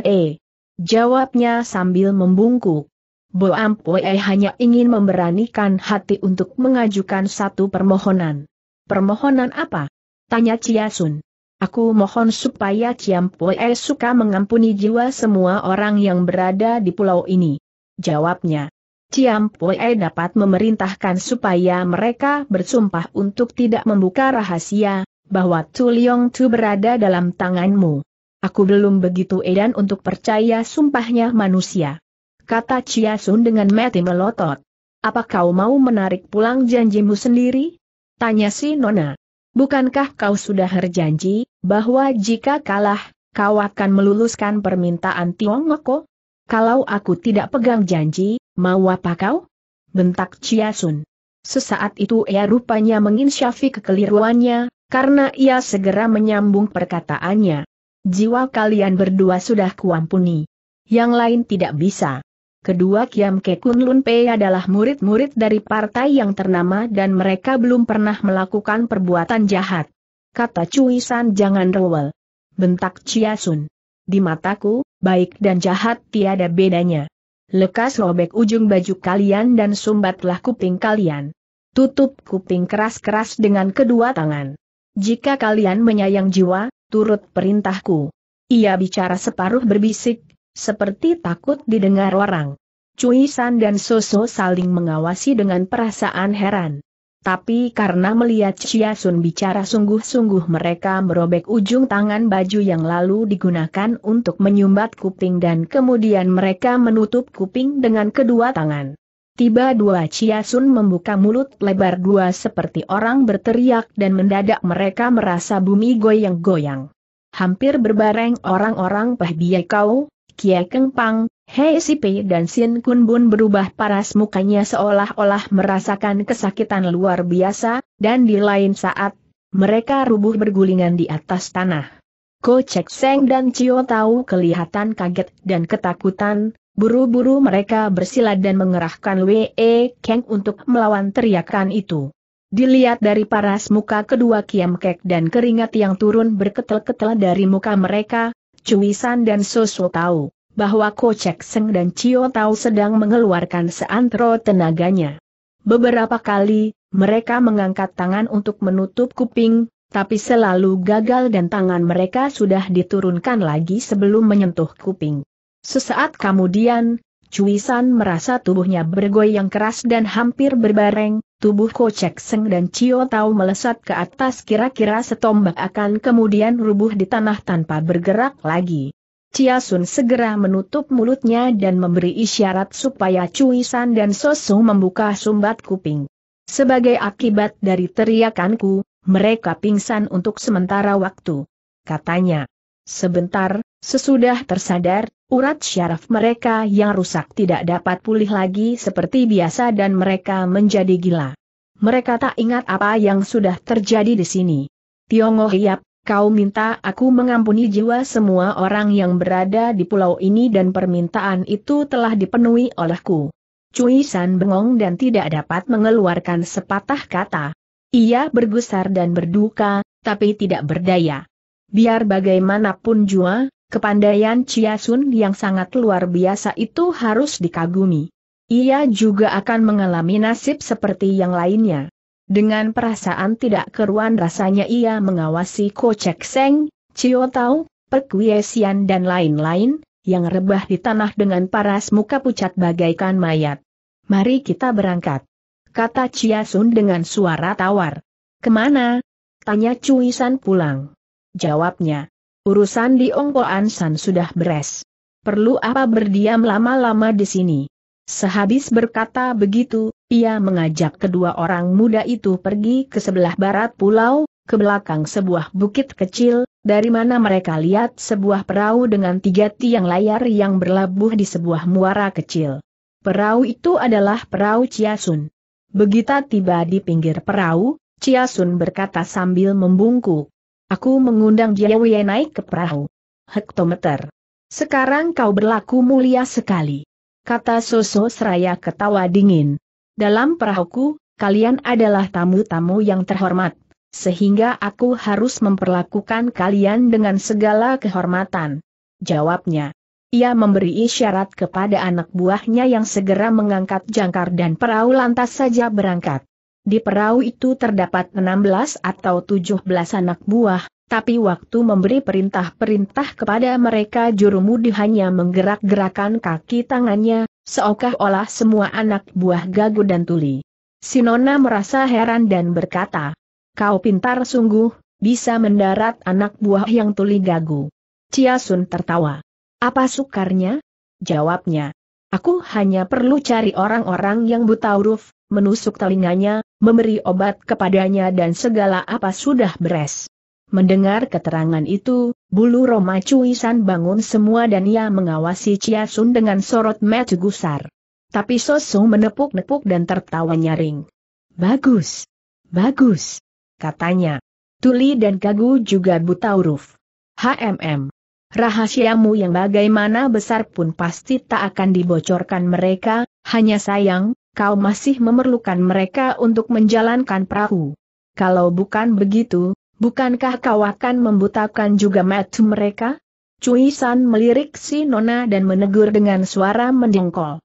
Jawabnya sambil membungkuk. Bo Ampue hanya ingin memberanikan hati untuk mengajukan satu permohonan. Permohonan apa? Tanya Chia Sun. Aku mohon supaya Ciam Pue suka mengampuni jiwa semua orang yang berada di pulau ini. Jawabnya. Ciam Pue dapat memerintahkan supaya mereka bersumpah untuk tidak membuka rahasia, bahwa Tu Liong Tu berada dalam tanganmu. Aku belum begitu edan untuk percaya sumpahnya manusia kata Chia Sun dengan mati melotot. Apa kau mau menarik pulang janjimu sendiri? Tanya si Nona. Bukankah kau sudah berjanji, bahwa jika kalah, kau akan meluluskan permintaan Tiongkok? Kalau aku tidak pegang janji, mau apa kau? Bentak Chia Sun. Sesaat itu ia rupanya menginsyafi kekeliruannya, karena ia segera menyambung perkataannya. Jiwa kalian berdua sudah kuampuni. Yang lain tidak bisa. Kedua Kiam Ke Kun Lun Pei adalah murid-murid dari partai yang ternama dan mereka belum pernah melakukan perbuatan jahat. Kata Cui San jangan rewel. Bentak Chia Sun. Di mataku, baik dan jahat tiada bedanya. Lekas robek ujung baju kalian dan sumbatlah kuping kalian. Tutup kuping keras-keras dengan kedua tangan. Jika kalian menyayang jiwa, turut perintahku. Ia bicara separuh berbisik, seperti takut didengar orang. Cui San dan Soso saling mengawasi dengan perasaan heran. Tapi karena melihat Chia Sun bicara sungguh-sungguh mereka merobek ujung tangan baju yang lalu digunakan untuk menyumbat kuping dan kemudian mereka menutup kuping dengan kedua tangan. Tiba dua Chia Sun membuka mulut lebar dua seperti orang berteriak dan mendadak mereka merasa bumi goyang-goyang. Hampir berbareng orang-orang Peh Kau, Kie Keng Pang, Hei Si Pei dan Sin Kun Bun berubah paras mukanya seolah-olah merasakan kesakitan luar biasa, dan di lain saat, mereka rubuh bergulingan di atas tanah. Ko Chek Seng dan Cio Tau kelihatan kaget dan ketakutan, buru-buru mereka bersilat dan mengerahkan Wee Keng untuk melawan teriakan itu. Dilihat dari paras muka kedua Kiam Kek dan keringat yang turun berketel-ketel dari muka mereka, Cumisan dan Soso tahu bahwa Kocek Seng dan Cio Tau sedang mengeluarkan seantero tenaganya. Beberapa kali, mereka mengangkat tangan untuk menutup kuping, tapi selalu gagal dan tangan mereka sudah diturunkan lagi sebelum menyentuh kuping. Sesaat kemudian, Cuisan merasa tubuhnya bergoyang keras dan hampir berbareng, tubuh Kocek Seng dan Cio Tau melesat ke atas kira-kira setombak akan kemudian rubuh di tanah tanpa bergerak lagi. Chia Sun segera menutup mulutnya dan memberi isyarat supaya Cui San dan Sosu membuka sumbat kuping. Sebagai akibat dari teriakanku, mereka pingsan untuk sementara waktu. Katanya, Sebentar, sesudah tersadar, urat syaraf mereka yang rusak tidak dapat pulih lagi seperti biasa dan mereka menjadi gila. Mereka tak ingat apa yang sudah terjadi di sini. Tiongho Hiap, kau minta aku mengampuni jiwa semua orang yang berada di pulau ini dan permintaan itu telah dipenuhi olehku. Cui San bengong dan tidak dapat mengeluarkan sepatah kata. Ia bergusar dan berduka, tapi tidak berdaya. Biar bagaimanapun jua, kepandaian Chia Sun yang sangat luar biasa itu harus dikagumi. Ia juga akan mengalami nasib seperti yang lainnya. Dengan perasaan tidak keruan rasanya ia mengawasi Ko Chek Seng, Cio Tau, Perkuesian dan lain-lain, yang rebah di tanah dengan paras muka pucat bagaikan mayat. Mari kita berangkat. Kata Chia Sun dengan suara tawar. Kemana? Tanya Cui San pulang. Jawabnya. Urusan di Ongko San sudah beres. Perlu apa berdiam lama-lama di sini? Sehabis berkata begitu, ia mengajak kedua orang muda itu pergi ke sebelah barat pulau, ke belakang sebuah bukit kecil, dari mana mereka lihat sebuah perahu dengan tiga tiang layar yang berlabuh di sebuah muara kecil. Perahu itu adalah perahu Ciasun. Begitu tiba di pinggir perahu, Ciasun berkata sambil membungkuk. Aku mengundang dia naik ke perahu. Hektometer. Sekarang kau berlaku mulia sekali. Kata Soso seraya ketawa dingin. Dalam perahuku, kalian adalah tamu-tamu yang terhormat, sehingga aku harus memperlakukan kalian dengan segala kehormatan. Jawabnya. Ia memberi isyarat kepada anak buahnya yang segera mengangkat jangkar dan perahu lantas saja berangkat. Di perahu itu terdapat 16 atau 17 anak buah, tapi waktu memberi perintah-perintah kepada mereka juru mudi hanya menggerak-gerakan kaki tangannya, seolah-olah semua anak buah gagu dan tuli. Sinona merasa heran dan berkata, Kau pintar sungguh, bisa mendarat anak buah yang tuli gagu. Chia Sun tertawa. Apa sukarnya? Jawabnya. Aku hanya perlu cari orang-orang yang buta huruf, menusuk telinganya, memberi obat kepadanya dan segala apa sudah beres. Mendengar keterangan itu, bulu Roma Cuisan bangun semua dan ia mengawasi Chia Sun dengan sorot mata gusar. Tapi Sosung menepuk-nepuk dan tertawa nyaring. Bagus! Bagus! Katanya. Tuli dan gagu juga buta huruf. HMM. Rahasiamu yang bagaimana besar pun pasti tak akan dibocorkan mereka, hanya sayang, kau masih memerlukan mereka untuk menjalankan perahu. Kalau bukan begitu, bukankah kau akan membutakan juga mata mereka? Cui San melirik si Nona dan menegur dengan suara mendengkol.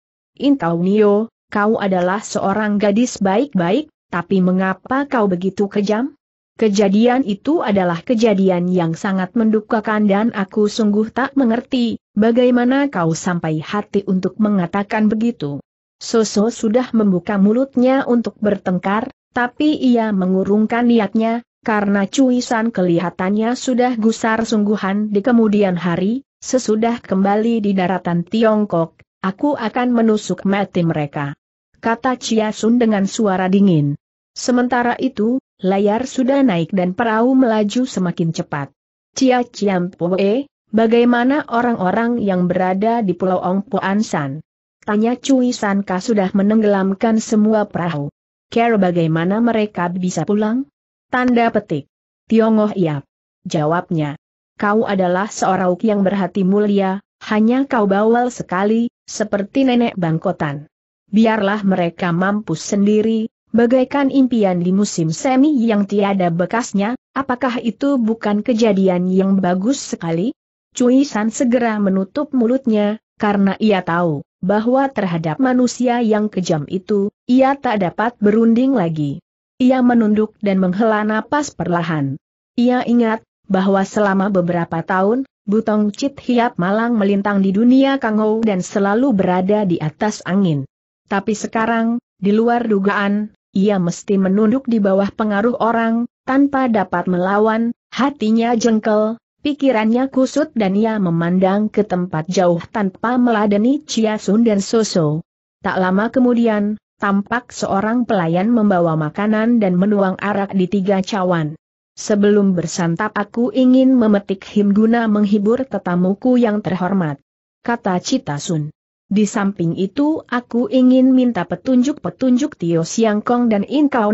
Nio, kau adalah seorang gadis baik-baik, tapi mengapa kau begitu kejam? Kejadian itu adalah kejadian yang sangat mendukakan dan aku sungguh tak mengerti, bagaimana kau sampai hati untuk mengatakan begitu. Soso sudah membuka mulutnya untuk bertengkar, tapi ia mengurungkan niatnya, karena cuisan kelihatannya sudah gusar sungguhan di kemudian hari, sesudah kembali di daratan Tiongkok, aku akan menusuk mati mereka. Kata Chia Sun dengan suara dingin. Sementara itu, Layar sudah naik dan perahu melaju semakin cepat. Cia Ciam Poe, bagaimana orang-orang yang berada di Pulau Ong Puan San? Tanya Cui San. Sanka sudah menenggelamkan semua perahu. Care bagaimana mereka bisa pulang? Tanda petik. Tionghoa Iap. Jawabnya. Kau adalah seorang yang berhati mulia, hanya kau bawel sekali, seperti nenek bangkotan. Biarlah mereka mampus sendiri, bagaikan impian di musim semi yang tiada bekasnya, apakah itu bukan kejadian yang bagus sekali? Cui San segera menutup mulutnya, karena ia tahu bahwa terhadap manusia yang kejam itu, ia tak dapat berunding lagi. Ia menunduk dan menghela napas perlahan. Ia ingat bahwa selama beberapa tahun, Butong Cit Hiap malang melintang di dunia Kangou dan selalu berada di atas angin. Tapi sekarang, di luar dugaan, ia mesti menunduk di bawah pengaruh orang, tanpa dapat melawan, hatinya jengkel, pikirannya kusut dan ia memandang ke tempat jauh tanpa meladeni Chia Sun dan Soso. Tak lama kemudian, tampak seorang pelayan membawa makanan dan menuang arak di tiga cawan. Sebelum bersantap aku ingin memetik him menghibur tetamuku yang terhormat. Kata Sun. Di samping itu aku ingin minta petunjuk-petunjuk Tio Siang Kong dan Inkau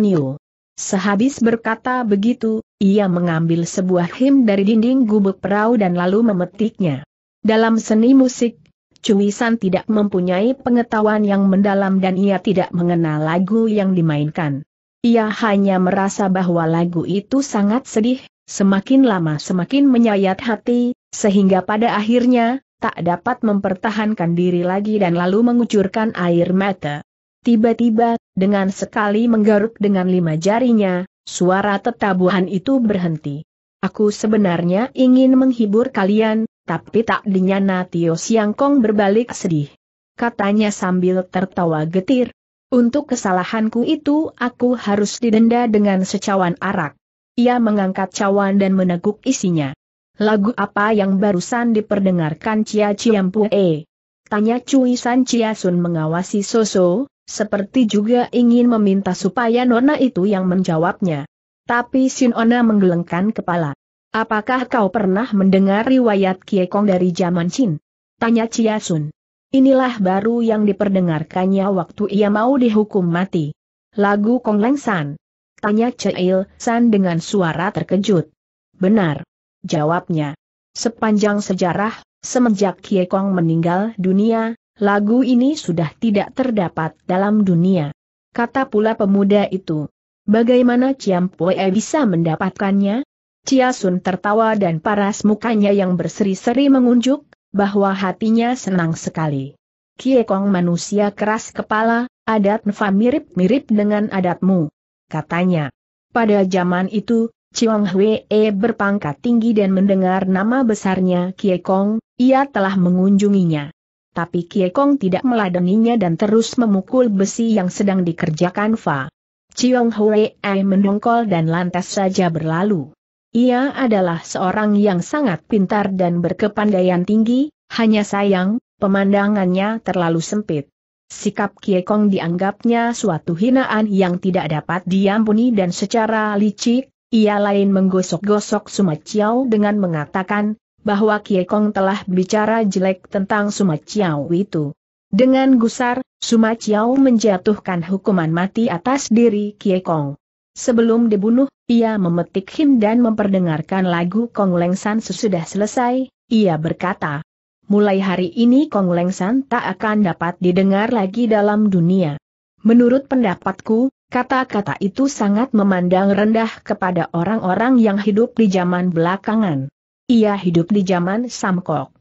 Sehabis berkata begitu, ia mengambil sebuah him dari dinding gubuk perahu dan lalu memetiknya. Dalam seni musik, Cui San tidak mempunyai pengetahuan yang mendalam dan ia tidak mengenal lagu yang dimainkan. Ia hanya merasa bahwa lagu itu sangat sedih, semakin lama semakin menyayat hati, sehingga pada akhirnya, tak dapat mempertahankan diri lagi dan lalu mengucurkan air mata. Tiba-tiba, dengan sekali menggaruk dengan lima jarinya, suara tetabuhan itu berhenti. Aku sebenarnya ingin menghibur kalian, tapi tak dinyana Tio Kong berbalik sedih. Katanya sambil tertawa getir. Untuk kesalahanku itu aku harus didenda dengan secawan arak. Ia mengangkat cawan dan meneguk isinya. Lagu apa yang barusan diperdengarkan Cia Pue? Tanya Cui San Cia Sun mengawasi Soso, seperti juga ingin meminta supaya Nona itu yang menjawabnya. Tapi Ona menggelengkan kepala. Apakah kau pernah mendengar riwayat Kie Kong dari zaman Chin? Tanya Cia Sun. Inilah baru yang diperdengarkannya waktu ia mau dihukum mati. Lagu Kong Leng San. Tanya Il San dengan suara terkejut. Benar jawabnya. Sepanjang sejarah, semenjak Kie Kong meninggal dunia, lagu ini sudah tidak terdapat dalam dunia. Kata pula pemuda itu. Bagaimana Ciam Poe bisa mendapatkannya? Cia Sun tertawa dan paras mukanya yang berseri-seri mengunjuk, bahwa hatinya senang sekali. Kie Kong manusia keras kepala, adat Nfa mirip-mirip dengan adatmu. Katanya. Pada zaman itu, Chiang Hwee berpangkat tinggi dan mendengar nama besarnya Kie Kong, ia telah mengunjunginya. Tapi Kie Kong tidak meladeninya dan terus memukul besi yang sedang dikerjakan Fa. Chiang Hwee mendongkol dan lantas saja berlalu. Ia adalah seorang yang sangat pintar dan berkepandaian tinggi, hanya sayang, pemandangannya terlalu sempit. Sikap Kie Kong dianggapnya suatu hinaan yang tidak dapat diampuni dan secara licik, ia lain menggosok-gosok Sumaciao dengan mengatakan, bahwa Kie Kong telah bicara jelek tentang Sumaciao itu. Dengan gusar, Sumaciao menjatuhkan hukuman mati atas diri Kie Kong. Sebelum dibunuh, ia memetik him dan memperdengarkan lagu Kong Lengsan sesudah selesai, ia berkata. Mulai hari ini Kong Lengsan tak akan dapat didengar lagi dalam dunia. Menurut pendapatku, Kata-kata itu sangat memandang rendah kepada orang-orang yang hidup di zaman belakangan. Ia hidup di zaman Samkok.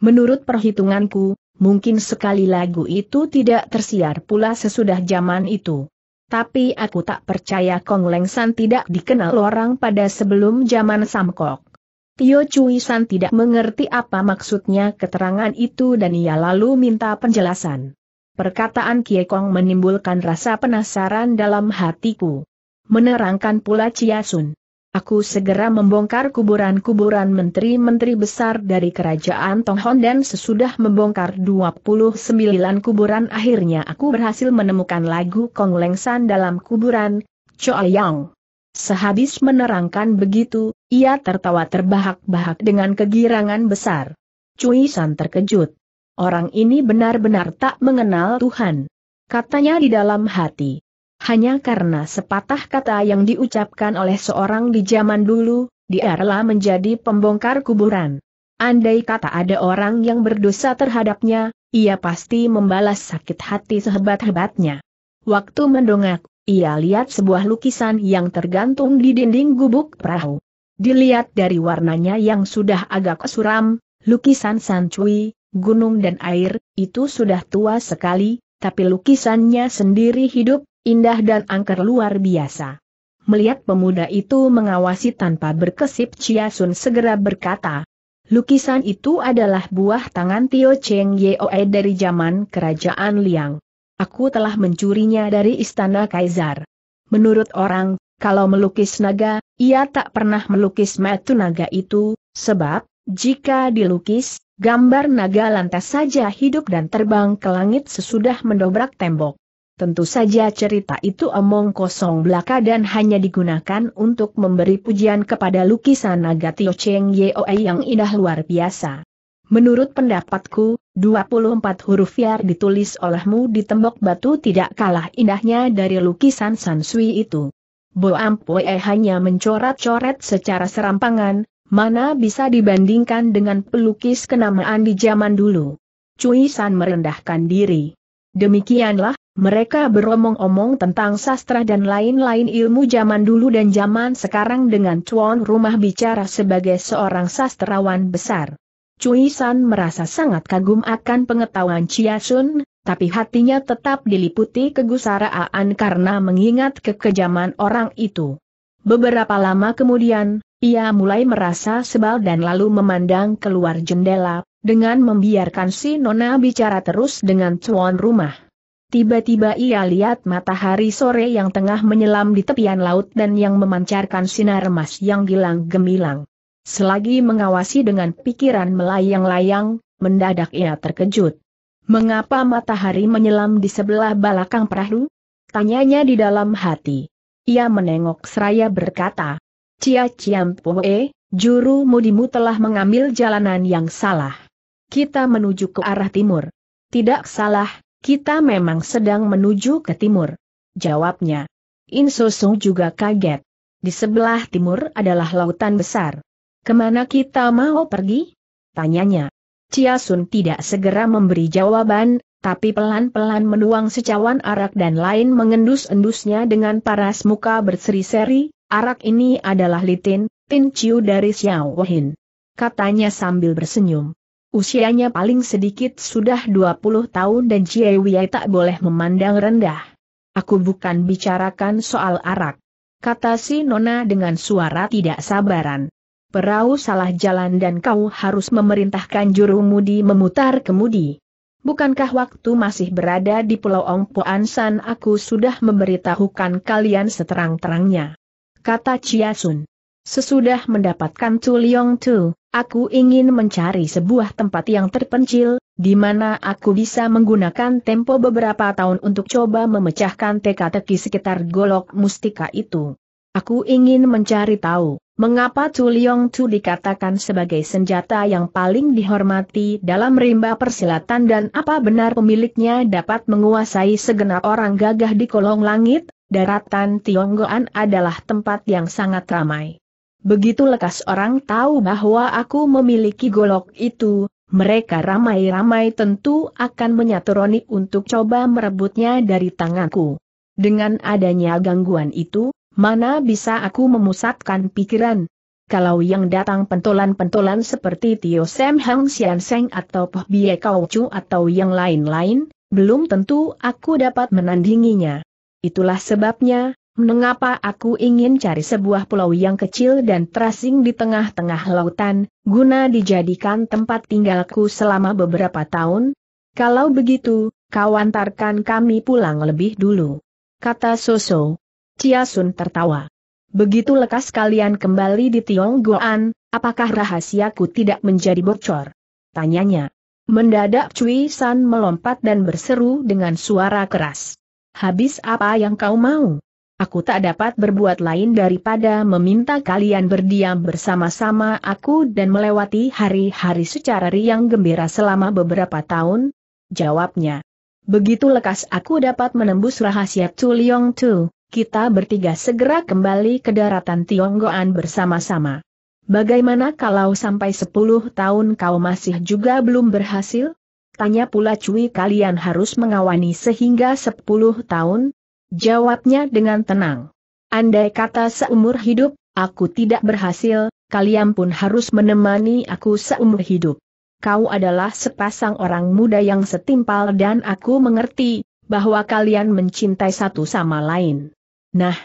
Menurut perhitunganku, mungkin sekali lagu itu tidak tersiar pula sesudah zaman itu. Tapi aku tak percaya Kong Leng San tidak dikenal orang pada sebelum zaman Samkok. Tio Cui San tidak mengerti apa maksudnya keterangan itu dan ia lalu minta penjelasan. Perkataan Kiekong menimbulkan rasa penasaran dalam hatiku. Menerangkan pula Chia Sun. Aku segera membongkar kuburan-kuburan menteri-menteri besar dari kerajaan Tonghon dan sesudah membongkar 29 kuburan akhirnya aku berhasil menemukan lagu Kong Lengsan dalam kuburan, Choa Yang. Sehabis menerangkan begitu, ia tertawa terbahak-bahak dengan kegirangan besar. Cui San terkejut orang ini benar-benar tak mengenal Tuhan. Katanya di dalam hati. Hanya karena sepatah kata yang diucapkan oleh seorang di zaman dulu, dia rela menjadi pembongkar kuburan. Andai kata ada orang yang berdosa terhadapnya, ia pasti membalas sakit hati sehebat-hebatnya. Waktu mendongak, ia lihat sebuah lukisan yang tergantung di dinding gubuk perahu. Dilihat dari warnanya yang sudah agak suram, lukisan San Cui, gunung dan air, itu sudah tua sekali, tapi lukisannya sendiri hidup, indah dan angker luar biasa. Melihat pemuda itu mengawasi tanpa berkesip Chia Sun segera berkata, Lukisan itu adalah buah tangan Tio Cheng Yeoe dari zaman kerajaan Liang. Aku telah mencurinya dari istana Kaisar. Menurut orang, kalau melukis naga, ia tak pernah melukis metu naga itu, sebab, jika dilukis, Gambar naga lantas saja hidup dan terbang ke langit sesudah mendobrak tembok. Tentu saja cerita itu omong kosong belaka dan hanya digunakan untuk memberi pujian kepada lukisan naga Tio Cheng Yeoe yang indah luar biasa. Menurut pendapatku, 24 huruf yar ditulis olehmu di tembok batu tidak kalah indahnya dari lukisan Sansui itu. Boampoe hanya mencoret-coret secara serampangan, mana bisa dibandingkan dengan pelukis kenamaan di zaman dulu. Cui San merendahkan diri. Demikianlah, mereka beromong-omong tentang sastra dan lain-lain ilmu zaman dulu dan zaman sekarang dengan Chuan Rumah bicara sebagai seorang sastrawan besar. Cui San merasa sangat kagum akan pengetahuan Chia Sun, tapi hatinya tetap diliputi kegusaraan karena mengingat kekejaman orang itu. Beberapa lama kemudian, ia mulai merasa sebal dan lalu memandang keluar jendela, dengan membiarkan si Nona bicara terus dengan tuan rumah. Tiba-tiba ia lihat matahari sore yang tengah menyelam di tepian laut dan yang memancarkan sinar emas yang gilang gemilang. Selagi mengawasi dengan pikiran melayang-layang, mendadak ia terkejut. Mengapa matahari menyelam di sebelah belakang perahu? Tanyanya di dalam hati. Ia menengok seraya berkata, Cia Ciam Poe, juru mudimu telah mengambil jalanan yang salah. Kita menuju ke arah timur. Tidak salah, kita memang sedang menuju ke timur. Jawabnya. Insosong juga kaget. Di sebelah timur adalah lautan besar. Kemana kita mau pergi? Tanyanya. Cia Sun tidak segera memberi jawaban, tapi pelan-pelan menuang secawan arak dan lain mengendus-endusnya dengan paras muka berseri-seri, Arak ini adalah Litin, Tin Chiu dari Xiao Hin. Katanya sambil bersenyum. Usianya paling sedikit sudah 20 tahun dan Jie Wei tak boleh memandang rendah. Aku bukan bicarakan soal arak. Kata si Nona dengan suara tidak sabaran. Perahu salah jalan dan kau harus memerintahkan juru mudi memutar kemudi. Bukankah waktu masih berada di Pulau Ong Po Ansan aku sudah memberitahukan kalian seterang-terangnya? kata Chia Sun. Sesudah mendapatkan Tu Liong Tu, aku ingin mencari sebuah tempat yang terpencil, di mana aku bisa menggunakan tempo beberapa tahun untuk coba memecahkan teka-teki sekitar golok mustika itu. Aku ingin mencari tahu, mengapa Tu Liong Tu dikatakan sebagai senjata yang paling dihormati dalam rimba persilatan dan apa benar pemiliknya dapat menguasai segenap orang gagah di kolong langit, daratan Tionggoan adalah tempat yang sangat ramai. Begitu lekas orang tahu bahwa aku memiliki golok itu, mereka ramai-ramai tentu akan menyaturoni untuk coba merebutnya dari tanganku. Dengan adanya gangguan itu, mana bisa aku memusatkan pikiran? Kalau yang datang pentolan-pentolan seperti Tio Sam Hang Sian Seng atau Poh Bie Kau Chu atau yang lain-lain, belum tentu aku dapat menandinginya. Itulah sebabnya, mengapa aku ingin cari sebuah pulau yang kecil dan terasing di tengah-tengah lautan, guna dijadikan tempat tinggalku selama beberapa tahun? Kalau begitu, kau antarkan kami pulang lebih dulu. Kata Soso. Chia Sun tertawa. Begitu lekas kalian kembali di Tionggoan, apakah rahasiaku tidak menjadi bocor? Tanyanya. Mendadak Cui San melompat dan berseru dengan suara keras habis apa yang kau mau? Aku tak dapat berbuat lain daripada meminta kalian berdiam bersama-sama aku dan melewati hari-hari secara riang gembira selama beberapa tahun, jawabnya. Begitu lekas aku dapat menembus rahasia Tu Liong Tu, kita bertiga segera kembali ke daratan Tionggoan bersama-sama. Bagaimana kalau sampai 10 tahun kau masih juga belum berhasil? Tanya pula Cui kalian harus mengawani sehingga 10 tahun? Jawabnya dengan tenang. Andai kata seumur hidup, aku tidak berhasil, kalian pun harus menemani aku seumur hidup. Kau adalah sepasang orang muda yang setimpal dan aku mengerti, bahwa kalian mencintai satu sama lain. Nah,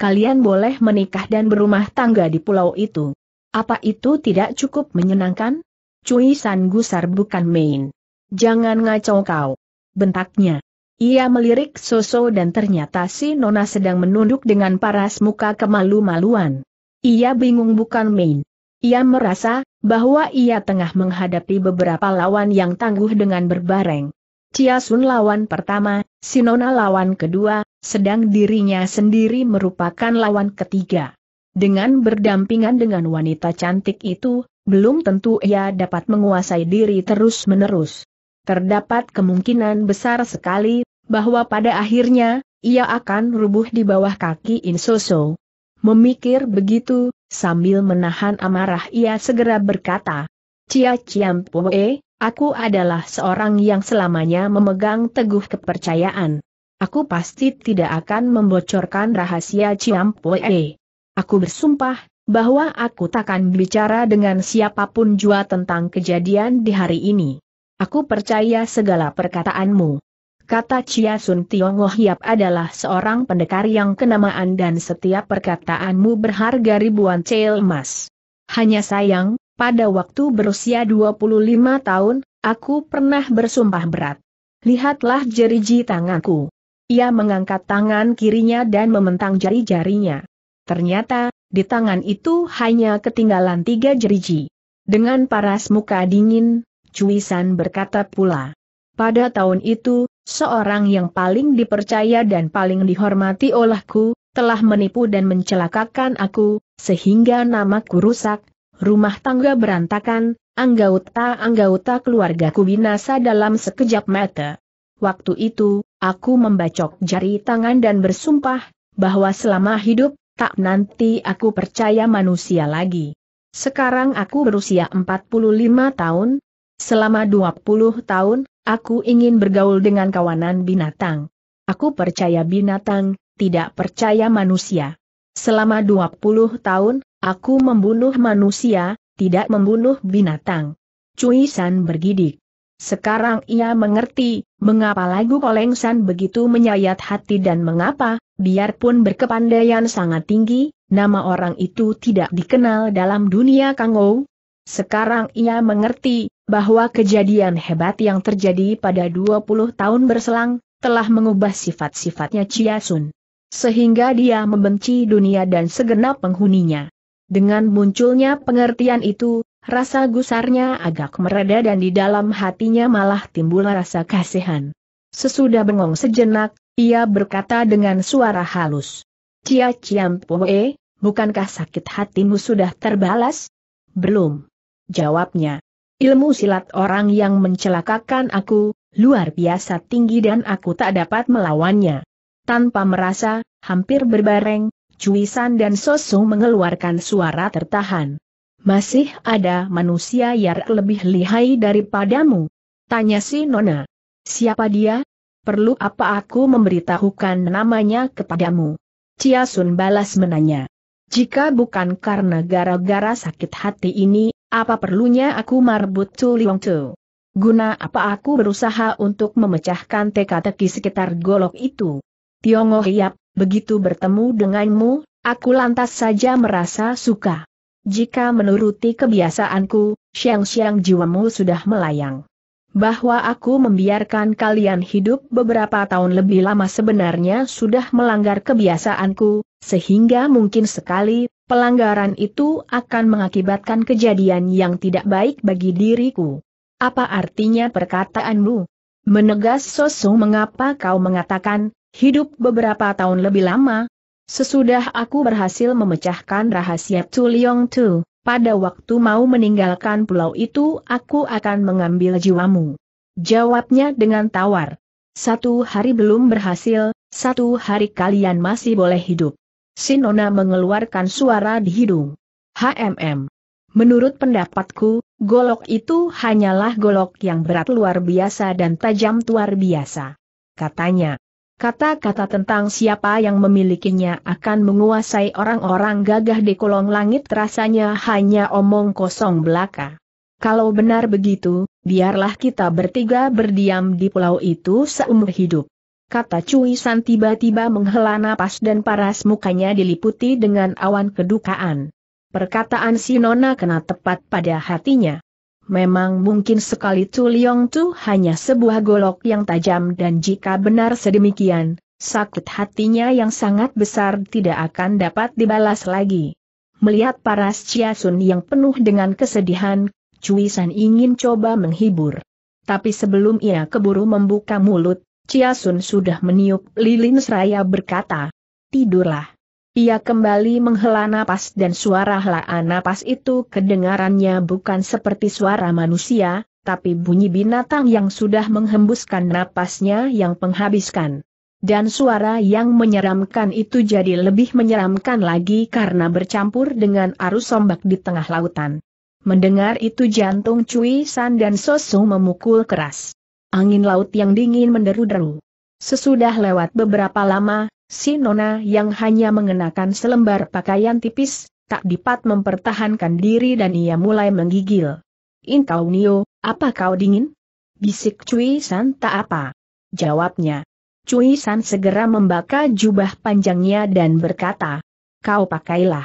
kalian boleh menikah dan berumah tangga di pulau itu. Apa itu tidak cukup menyenangkan? Cui San Gusar bukan main. Jangan ngaco kau. Bentaknya. Ia melirik Soso dan ternyata si Nona sedang menunduk dengan paras muka kemalu-maluan. Ia bingung bukan main. Ia merasa bahwa ia tengah menghadapi beberapa lawan yang tangguh dengan berbareng. Chia Sun lawan pertama, si Nona lawan kedua, sedang dirinya sendiri merupakan lawan ketiga. Dengan berdampingan dengan wanita cantik itu, belum tentu ia dapat menguasai diri terus-menerus terdapat kemungkinan besar sekali, bahwa pada akhirnya, ia akan rubuh di bawah kaki Insoso. Memikir begitu, sambil menahan amarah ia segera berkata, Cia Ciam Poe, aku adalah seorang yang selamanya memegang teguh kepercayaan. Aku pasti tidak akan membocorkan rahasia Ciam Poe. Aku bersumpah, bahwa aku takkan bicara dengan siapapun jua tentang kejadian di hari ini. Aku percaya segala perkataanmu. Kata Chia Sun Tiong Hiap adalah seorang pendekar yang kenamaan dan setiap perkataanmu berharga ribuan cel emas. Hanya sayang, pada waktu berusia 25 tahun, aku pernah bersumpah berat. Lihatlah jeriji tanganku. Ia mengangkat tangan kirinya dan mementang jari-jarinya. Ternyata, di tangan itu hanya ketinggalan tiga jeriji. Dengan paras muka dingin, Cuisan berkata pula. Pada tahun itu, seorang yang paling dipercaya dan paling dihormati olehku, telah menipu dan mencelakakan aku, sehingga namaku rusak, rumah tangga berantakan, anggota-anggota keluargaku binasa dalam sekejap mata. Waktu itu, aku membacok jari tangan dan bersumpah, bahwa selama hidup, tak nanti aku percaya manusia lagi. Sekarang aku berusia 45 tahun, Selama 20 tahun, aku ingin bergaul dengan kawanan binatang. Aku percaya binatang, tidak percaya manusia. Selama 20 tahun, aku membunuh manusia, tidak membunuh binatang. Cui San bergidik. Sekarang ia mengerti, mengapa lagu Koleng San begitu menyayat hati dan mengapa, biarpun berkepandaian sangat tinggi, nama orang itu tidak dikenal dalam dunia Kangou, sekarang ia mengerti bahwa kejadian hebat yang terjadi pada 20 tahun berselang telah mengubah sifat-sifatnya Sun, Sehingga dia membenci dunia dan segenap penghuninya. Dengan munculnya pengertian itu, rasa gusarnya agak mereda dan di dalam hatinya malah timbul rasa kasihan. Sesudah bengong sejenak, ia berkata dengan suara halus. Cia Ciam Poe, bukankah sakit hatimu sudah terbalas? Belum jawabnya. Ilmu silat orang yang mencelakakan aku, luar biasa tinggi dan aku tak dapat melawannya. Tanpa merasa, hampir berbareng, Cuisan dan Sosu mengeluarkan suara tertahan. Masih ada manusia yang lebih lihai daripadamu? Tanya si Nona. Siapa dia? Perlu apa aku memberitahukan namanya kepadamu? Chia Sun balas menanya. Jika bukan karena gara-gara sakit hati ini, apa perlunya aku merebut Chu Liong Chu? Guna apa aku berusaha untuk memecahkan teka-teki sekitar golok itu? Tiongho oh Hiap, begitu bertemu denganmu, aku lantas saja merasa suka. Jika menuruti kebiasaanku, siang-siang jiwamu sudah melayang. Bahwa aku membiarkan kalian hidup beberapa tahun lebih lama sebenarnya sudah melanggar kebiasaanku, sehingga mungkin sekali pelanggaran itu akan mengakibatkan kejadian yang tidak baik bagi diriku. Apa artinya perkataanmu? Menegas Sosu mengapa kau mengatakan, hidup beberapa tahun lebih lama? Sesudah aku berhasil memecahkan rahasia Tuliong Tu, pada waktu mau meninggalkan pulau itu aku akan mengambil jiwamu. Jawabnya dengan tawar. Satu hari belum berhasil, satu hari kalian masih boleh hidup. Sinona mengeluarkan suara di hidung. HMM. Menurut pendapatku, golok itu hanyalah golok yang berat luar biasa dan tajam luar biasa. Katanya. Kata-kata tentang siapa yang memilikinya akan menguasai orang-orang gagah di kolong langit rasanya hanya omong kosong belaka. Kalau benar begitu, biarlah kita bertiga berdiam di pulau itu seumur hidup kata Cui San tiba-tiba menghela napas dan paras mukanya diliputi dengan awan kedukaan. Perkataan si Nona kena tepat pada hatinya. Memang mungkin sekali Tu Liong Tu hanya sebuah golok yang tajam dan jika benar sedemikian, sakit hatinya yang sangat besar tidak akan dapat dibalas lagi. Melihat paras Chia Sun yang penuh dengan kesedihan, Cui San ingin coba menghibur. Tapi sebelum ia keburu membuka mulut, Chia Sun sudah meniup lilin seraya berkata, tidurlah. Ia kembali menghela napas dan suara helaan napas itu kedengarannya bukan seperti suara manusia, tapi bunyi binatang yang sudah menghembuskan napasnya yang penghabiskan. Dan suara yang menyeramkan itu jadi lebih menyeramkan lagi karena bercampur dengan arus ombak di tengah lautan. Mendengar itu jantung Cui San dan Sosu memukul keras. Angin laut yang dingin menderu-deru. Sesudah lewat beberapa lama, si Nona yang hanya mengenakan selembar pakaian tipis, tak dapat mempertahankan diri dan ia mulai menggigil. Inkau Nio, apa kau dingin? Bisik Cui San tak apa. Jawabnya. Cui San segera membuka jubah panjangnya dan berkata, kau pakailah.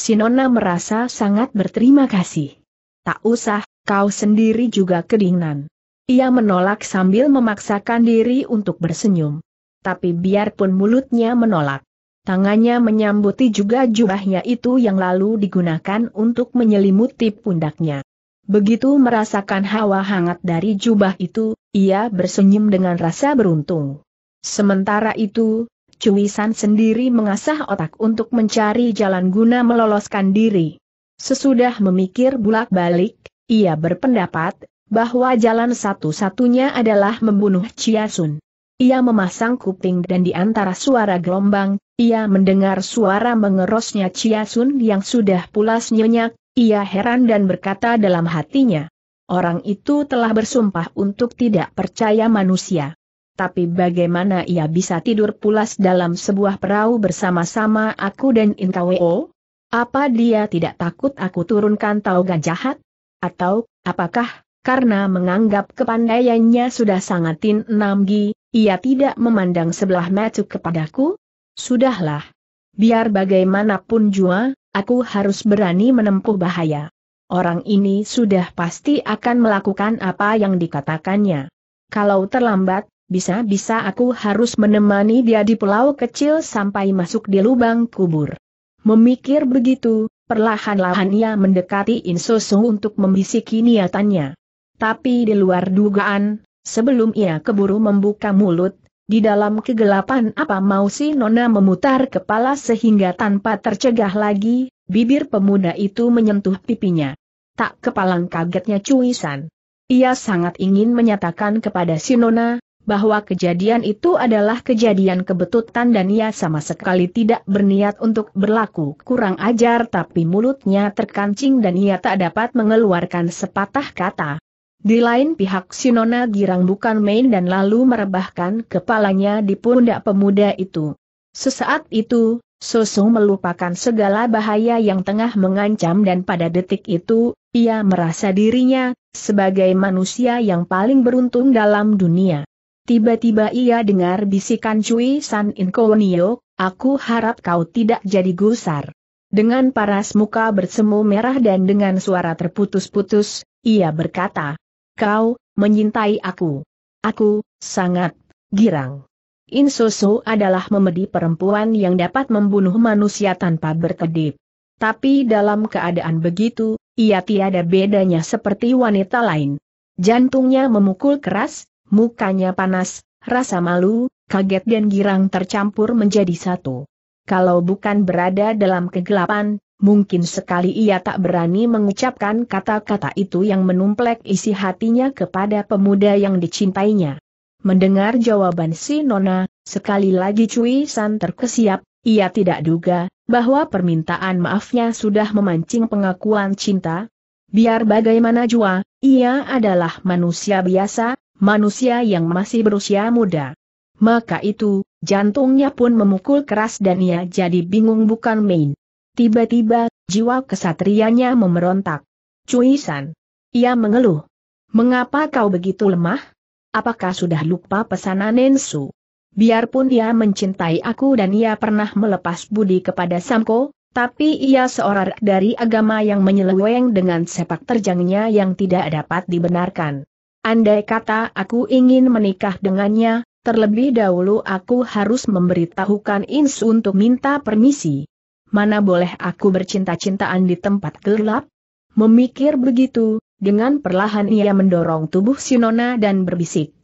Sinona merasa sangat berterima kasih. Tak usah, kau sendiri juga kedinginan. Ia menolak sambil memaksakan diri untuk bersenyum. Tapi biarpun mulutnya menolak, tangannya menyambuti juga jubahnya itu yang lalu digunakan untuk menyelimuti pundaknya. Begitu merasakan hawa hangat dari jubah itu, ia bersenyum dengan rasa beruntung. Sementara itu, Cuisan sendiri mengasah otak untuk mencari jalan guna meloloskan diri. Sesudah memikir bulak-balik, ia berpendapat, bahwa jalan satu-satunya adalah membunuh Chia Sun. Ia memasang kuping dan di antara suara gelombang, ia mendengar suara mengerosnya Chia Sun yang sudah pulas nyenyak, ia heran dan berkata dalam hatinya. Orang itu telah bersumpah untuk tidak percaya manusia. Tapi bagaimana ia bisa tidur pulas dalam sebuah perahu bersama-sama aku dan Inkawo? Apa dia tidak takut aku turunkan tau jahat? Atau, apakah karena menganggap kepandaiannya sudah sangat tin ia tidak memandang sebelah mata kepadaku? Sudahlah. Biar bagaimanapun jua, aku harus berani menempuh bahaya. Orang ini sudah pasti akan melakukan apa yang dikatakannya. Kalau terlambat, bisa-bisa aku harus menemani dia di pulau kecil sampai masuk di lubang kubur. Memikir begitu, perlahan-lahan ia mendekati Insosung untuk membisiki niatannya. Tapi di luar dugaan, sebelum ia keburu membuka mulut, di dalam kegelapan apa mau si Nona memutar kepala sehingga tanpa tercegah lagi, bibir pemuda itu menyentuh pipinya. Tak kepalang kagetnya cuisan. Ia sangat ingin menyatakan kepada si Nona, bahwa kejadian itu adalah kejadian kebetutan dan ia sama sekali tidak berniat untuk berlaku kurang ajar tapi mulutnya terkancing dan ia tak dapat mengeluarkan sepatah kata. Di lain pihak Sinona girang bukan main dan lalu merebahkan kepalanya di pundak pemuda itu. Sesaat itu, Soso melupakan segala bahaya yang tengah mengancam dan pada detik itu, ia merasa dirinya, sebagai manusia yang paling beruntung dalam dunia. Tiba-tiba ia dengar bisikan Cui San Inkonio, aku harap kau tidak jadi gusar. Dengan paras muka bersemu merah dan dengan suara terputus-putus, ia berkata, Kau, menyintai aku. Aku, sangat, girang. Insoso adalah memedi perempuan yang dapat membunuh manusia tanpa berkedip. Tapi dalam keadaan begitu, ia tiada bedanya seperti wanita lain. Jantungnya memukul keras, mukanya panas, rasa malu, kaget dan girang tercampur menjadi satu. Kalau bukan berada dalam kegelapan, Mungkin sekali ia tak berani mengucapkan kata-kata itu yang menumplek isi hatinya kepada pemuda yang dicintainya. Mendengar jawaban si Nona, sekali lagi Cui San terkesiap, ia tidak duga, bahwa permintaan maafnya sudah memancing pengakuan cinta. Biar bagaimana jua, ia adalah manusia biasa, manusia yang masih berusia muda. Maka itu, jantungnya pun memukul keras dan ia jadi bingung bukan main. Tiba-tiba, jiwa kesatrianya memerontak. Cuisan. Ia mengeluh. Mengapa kau begitu lemah? Apakah sudah lupa pesanan Nensu? Biarpun ia mencintai aku dan ia pernah melepas budi kepada Samko, tapi ia seorang dari agama yang menyeleweng dengan sepak terjangnya yang tidak dapat dibenarkan. Andai kata aku ingin menikah dengannya, terlebih dahulu aku harus memberitahukan Insu untuk minta permisi mana boleh aku bercinta-cintaan di tempat gelap? Memikir begitu, dengan perlahan ia mendorong tubuh Sinona dan berbisik.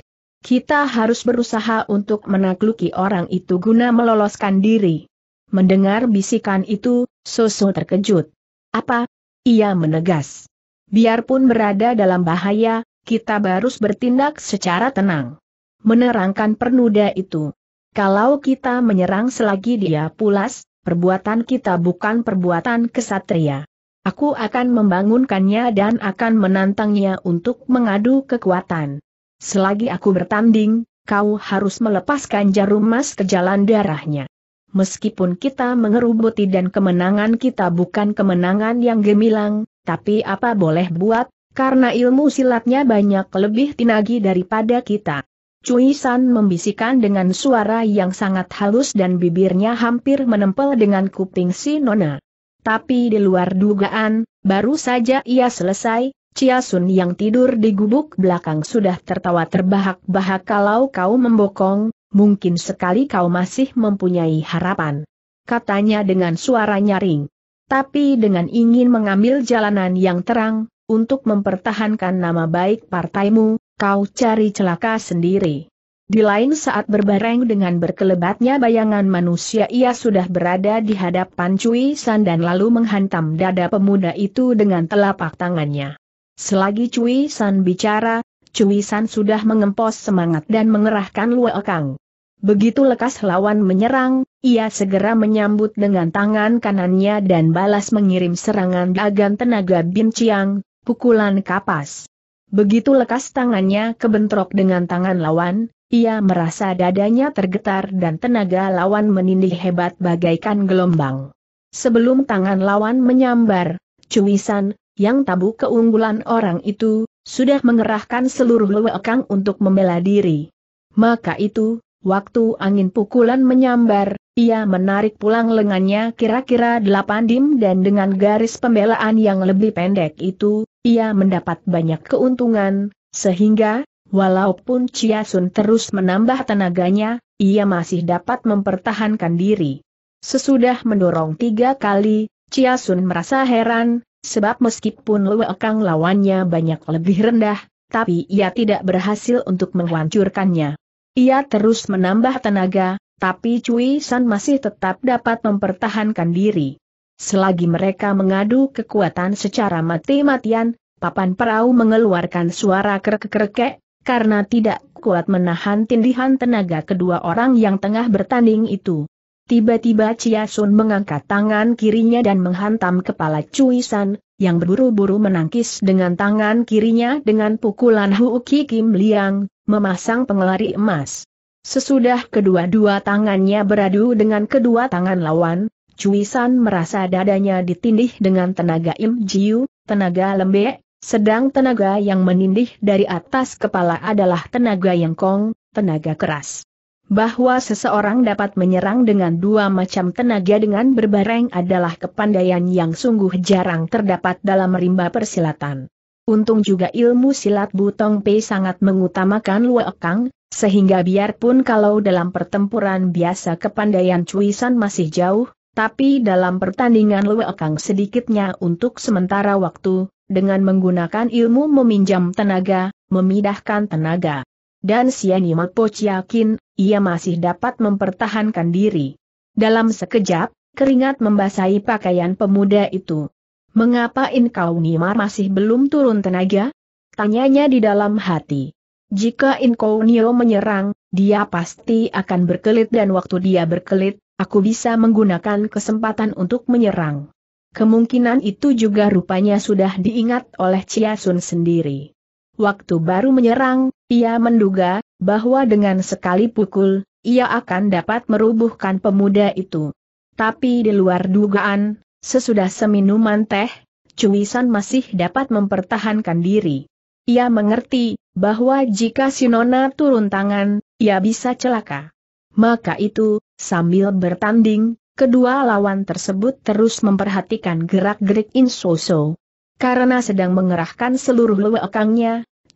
Kita harus berusaha untuk menakluki orang itu guna meloloskan diri. Mendengar bisikan itu, Soso terkejut. Apa? Ia menegas. Biarpun berada dalam bahaya, kita harus bertindak secara tenang. Menerangkan pernuda itu. Kalau kita menyerang selagi dia pulas, perbuatan kita bukan perbuatan kesatria. Aku akan membangunkannya dan akan menantangnya untuk mengadu kekuatan. Selagi aku bertanding, kau harus melepaskan jarum emas ke jalan darahnya. Meskipun kita mengerubuti dan kemenangan kita bukan kemenangan yang gemilang, tapi apa boleh buat, karena ilmu silatnya banyak lebih tinagi daripada kita. Cui San membisikkan dengan suara yang sangat halus dan bibirnya hampir menempel dengan kuping si Nona. Tapi di luar dugaan, baru saja ia selesai, Chia Sun yang tidur di gubuk belakang sudah tertawa terbahak-bahak kalau kau membokong, mungkin sekali kau masih mempunyai harapan. Katanya dengan suara nyaring. Tapi dengan ingin mengambil jalanan yang terang, untuk mempertahankan nama baik partaimu, kau cari celaka sendiri. Di lain saat berbareng dengan berkelebatnya bayangan manusia ia sudah berada di hadapan Cui San dan lalu menghantam dada pemuda itu dengan telapak tangannya. Selagi Cui San bicara, Cui San sudah mengempos semangat dan mengerahkan Luo Kang. Begitu lekas lawan menyerang, ia segera menyambut dengan tangan kanannya dan balas mengirim serangan dagan tenaga Bin Chiang, pukulan kapas. Begitu lekas tangannya kebentrok dengan tangan lawan, ia merasa dadanya tergetar dan tenaga lawan menindih hebat bagaikan gelombang. Sebelum tangan lawan menyambar, Cuisan, yang tabu keunggulan orang itu, sudah mengerahkan seluruh lewekang untuk membela diri. Maka itu, waktu angin pukulan menyambar, ia menarik pulang lengannya kira-kira delapan dim dan dengan garis pembelaan yang lebih pendek itu, ia mendapat banyak keuntungan, sehingga, walaupun Chia Sun terus menambah tenaganya, ia masih dapat mempertahankan diri. Sesudah mendorong tiga kali, Chia Sun merasa heran, sebab meskipun Luekang lawannya banyak lebih rendah, tapi ia tidak berhasil untuk menghancurkannya. Ia terus menambah tenaga, tapi Cui San masih tetap dapat mempertahankan diri. Selagi mereka mengadu kekuatan secara mati-matian, papan perahu mengeluarkan suara kerkek karena tidak kuat menahan tindihan tenaga kedua orang yang tengah bertanding itu. Tiba-tiba Chia Sun mengangkat tangan kirinya dan menghantam kepala Cui San, yang berburu-buru menangkis dengan tangan kirinya dengan pukulan Hu Ki Kim Liang, memasang pengelari emas. Sesudah kedua-dua tangannya beradu dengan kedua tangan lawan, San merasa dadanya ditindih dengan tenaga Im Jiu, tenaga lembek, sedang tenaga yang menindih dari atas kepala adalah tenaga yang kong, tenaga keras. Bahwa seseorang dapat menyerang dengan dua macam tenaga dengan berbareng adalah kepandaian yang sungguh jarang terdapat dalam rimba persilatan. Untung juga ilmu silat Butong Pei sangat mengutamakan Kang. Sehingga biarpun kalau dalam pertempuran biasa kepandaian Cuisan masih jauh, tapi dalam pertandingan Luekang sedikitnya untuk sementara waktu, dengan menggunakan ilmu meminjam tenaga, memindahkan tenaga. Dan Sieni Mapoch yakin, ia masih dapat mempertahankan diri. Dalam sekejap, keringat membasahi pakaian pemuda itu. Mengapa Inkau Nimar masih belum turun tenaga? Tanyanya di dalam hati. Jika Inkounio menyerang, dia pasti akan berkelit dan waktu dia berkelit, aku bisa menggunakan kesempatan untuk menyerang. Kemungkinan itu juga rupanya sudah diingat oleh Sun sendiri. Waktu baru menyerang, ia menduga, bahwa dengan sekali pukul, ia akan dapat merubuhkan pemuda itu. Tapi di luar dugaan, sesudah seminuman teh, San masih dapat mempertahankan diri. Ia mengerti, bahwa jika si nona turun tangan, ia bisa celaka. Maka itu, sambil bertanding, kedua lawan tersebut terus memperhatikan gerak-gerik Insoso. Karena sedang mengerahkan seluruh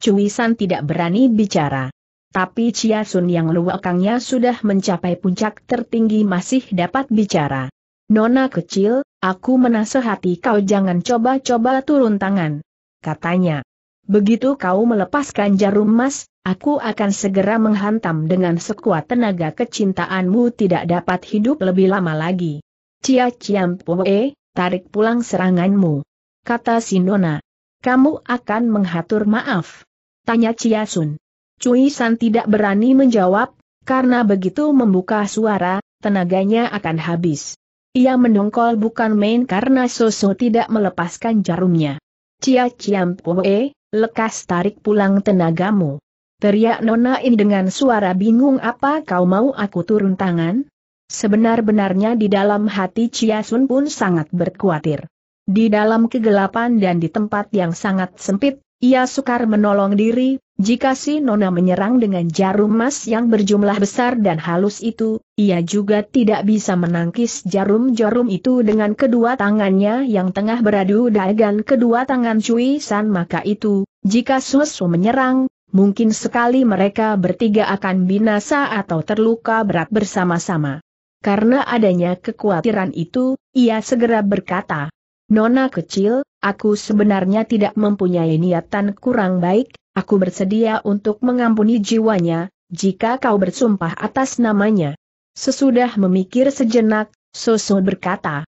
Cui San tidak berani bicara. Tapi Chia Sun yang luwekangnya sudah mencapai puncak tertinggi masih dapat bicara. Nona kecil, aku menasehati kau jangan coba-coba turun tangan. Katanya. Begitu kau melepaskan jarum emas, aku akan segera menghantam dengan sekuat tenaga kecintaanmu tidak dapat hidup lebih lama lagi. Cia Ciam Pue, tarik pulang seranganmu. Kata Sinona. Kamu akan menghatur maaf. Tanya Cia Sun. Cui San tidak berani menjawab, karena begitu membuka suara, tenaganya akan habis. Ia mendongkol bukan main karena Soso tidak melepaskan jarumnya. Cia Ciam Pue, Lekas tarik pulang tenagamu. Teriak Nona In dengan suara bingung apa kau mau aku turun tangan? Sebenar-benarnya di dalam hati Chia Sun pun sangat berkhawatir. Di dalam kegelapan dan di tempat yang sangat sempit, ia sukar menolong diri, jika si Nona menyerang dengan jarum emas yang berjumlah besar dan halus itu, ia juga tidak bisa menangkis jarum-jarum itu dengan kedua tangannya yang tengah beradu dengan kedua tangan Cui San maka itu, jika Susu menyerang, mungkin sekali mereka bertiga akan binasa atau terluka berat bersama-sama. Karena adanya kekhawatiran itu, ia segera berkata, Nona kecil, aku sebenarnya tidak mempunyai niatan kurang baik, Aku bersedia untuk mengampuni jiwanya, jika kau bersumpah atas namanya. Sesudah memikir sejenak, Soso berkata,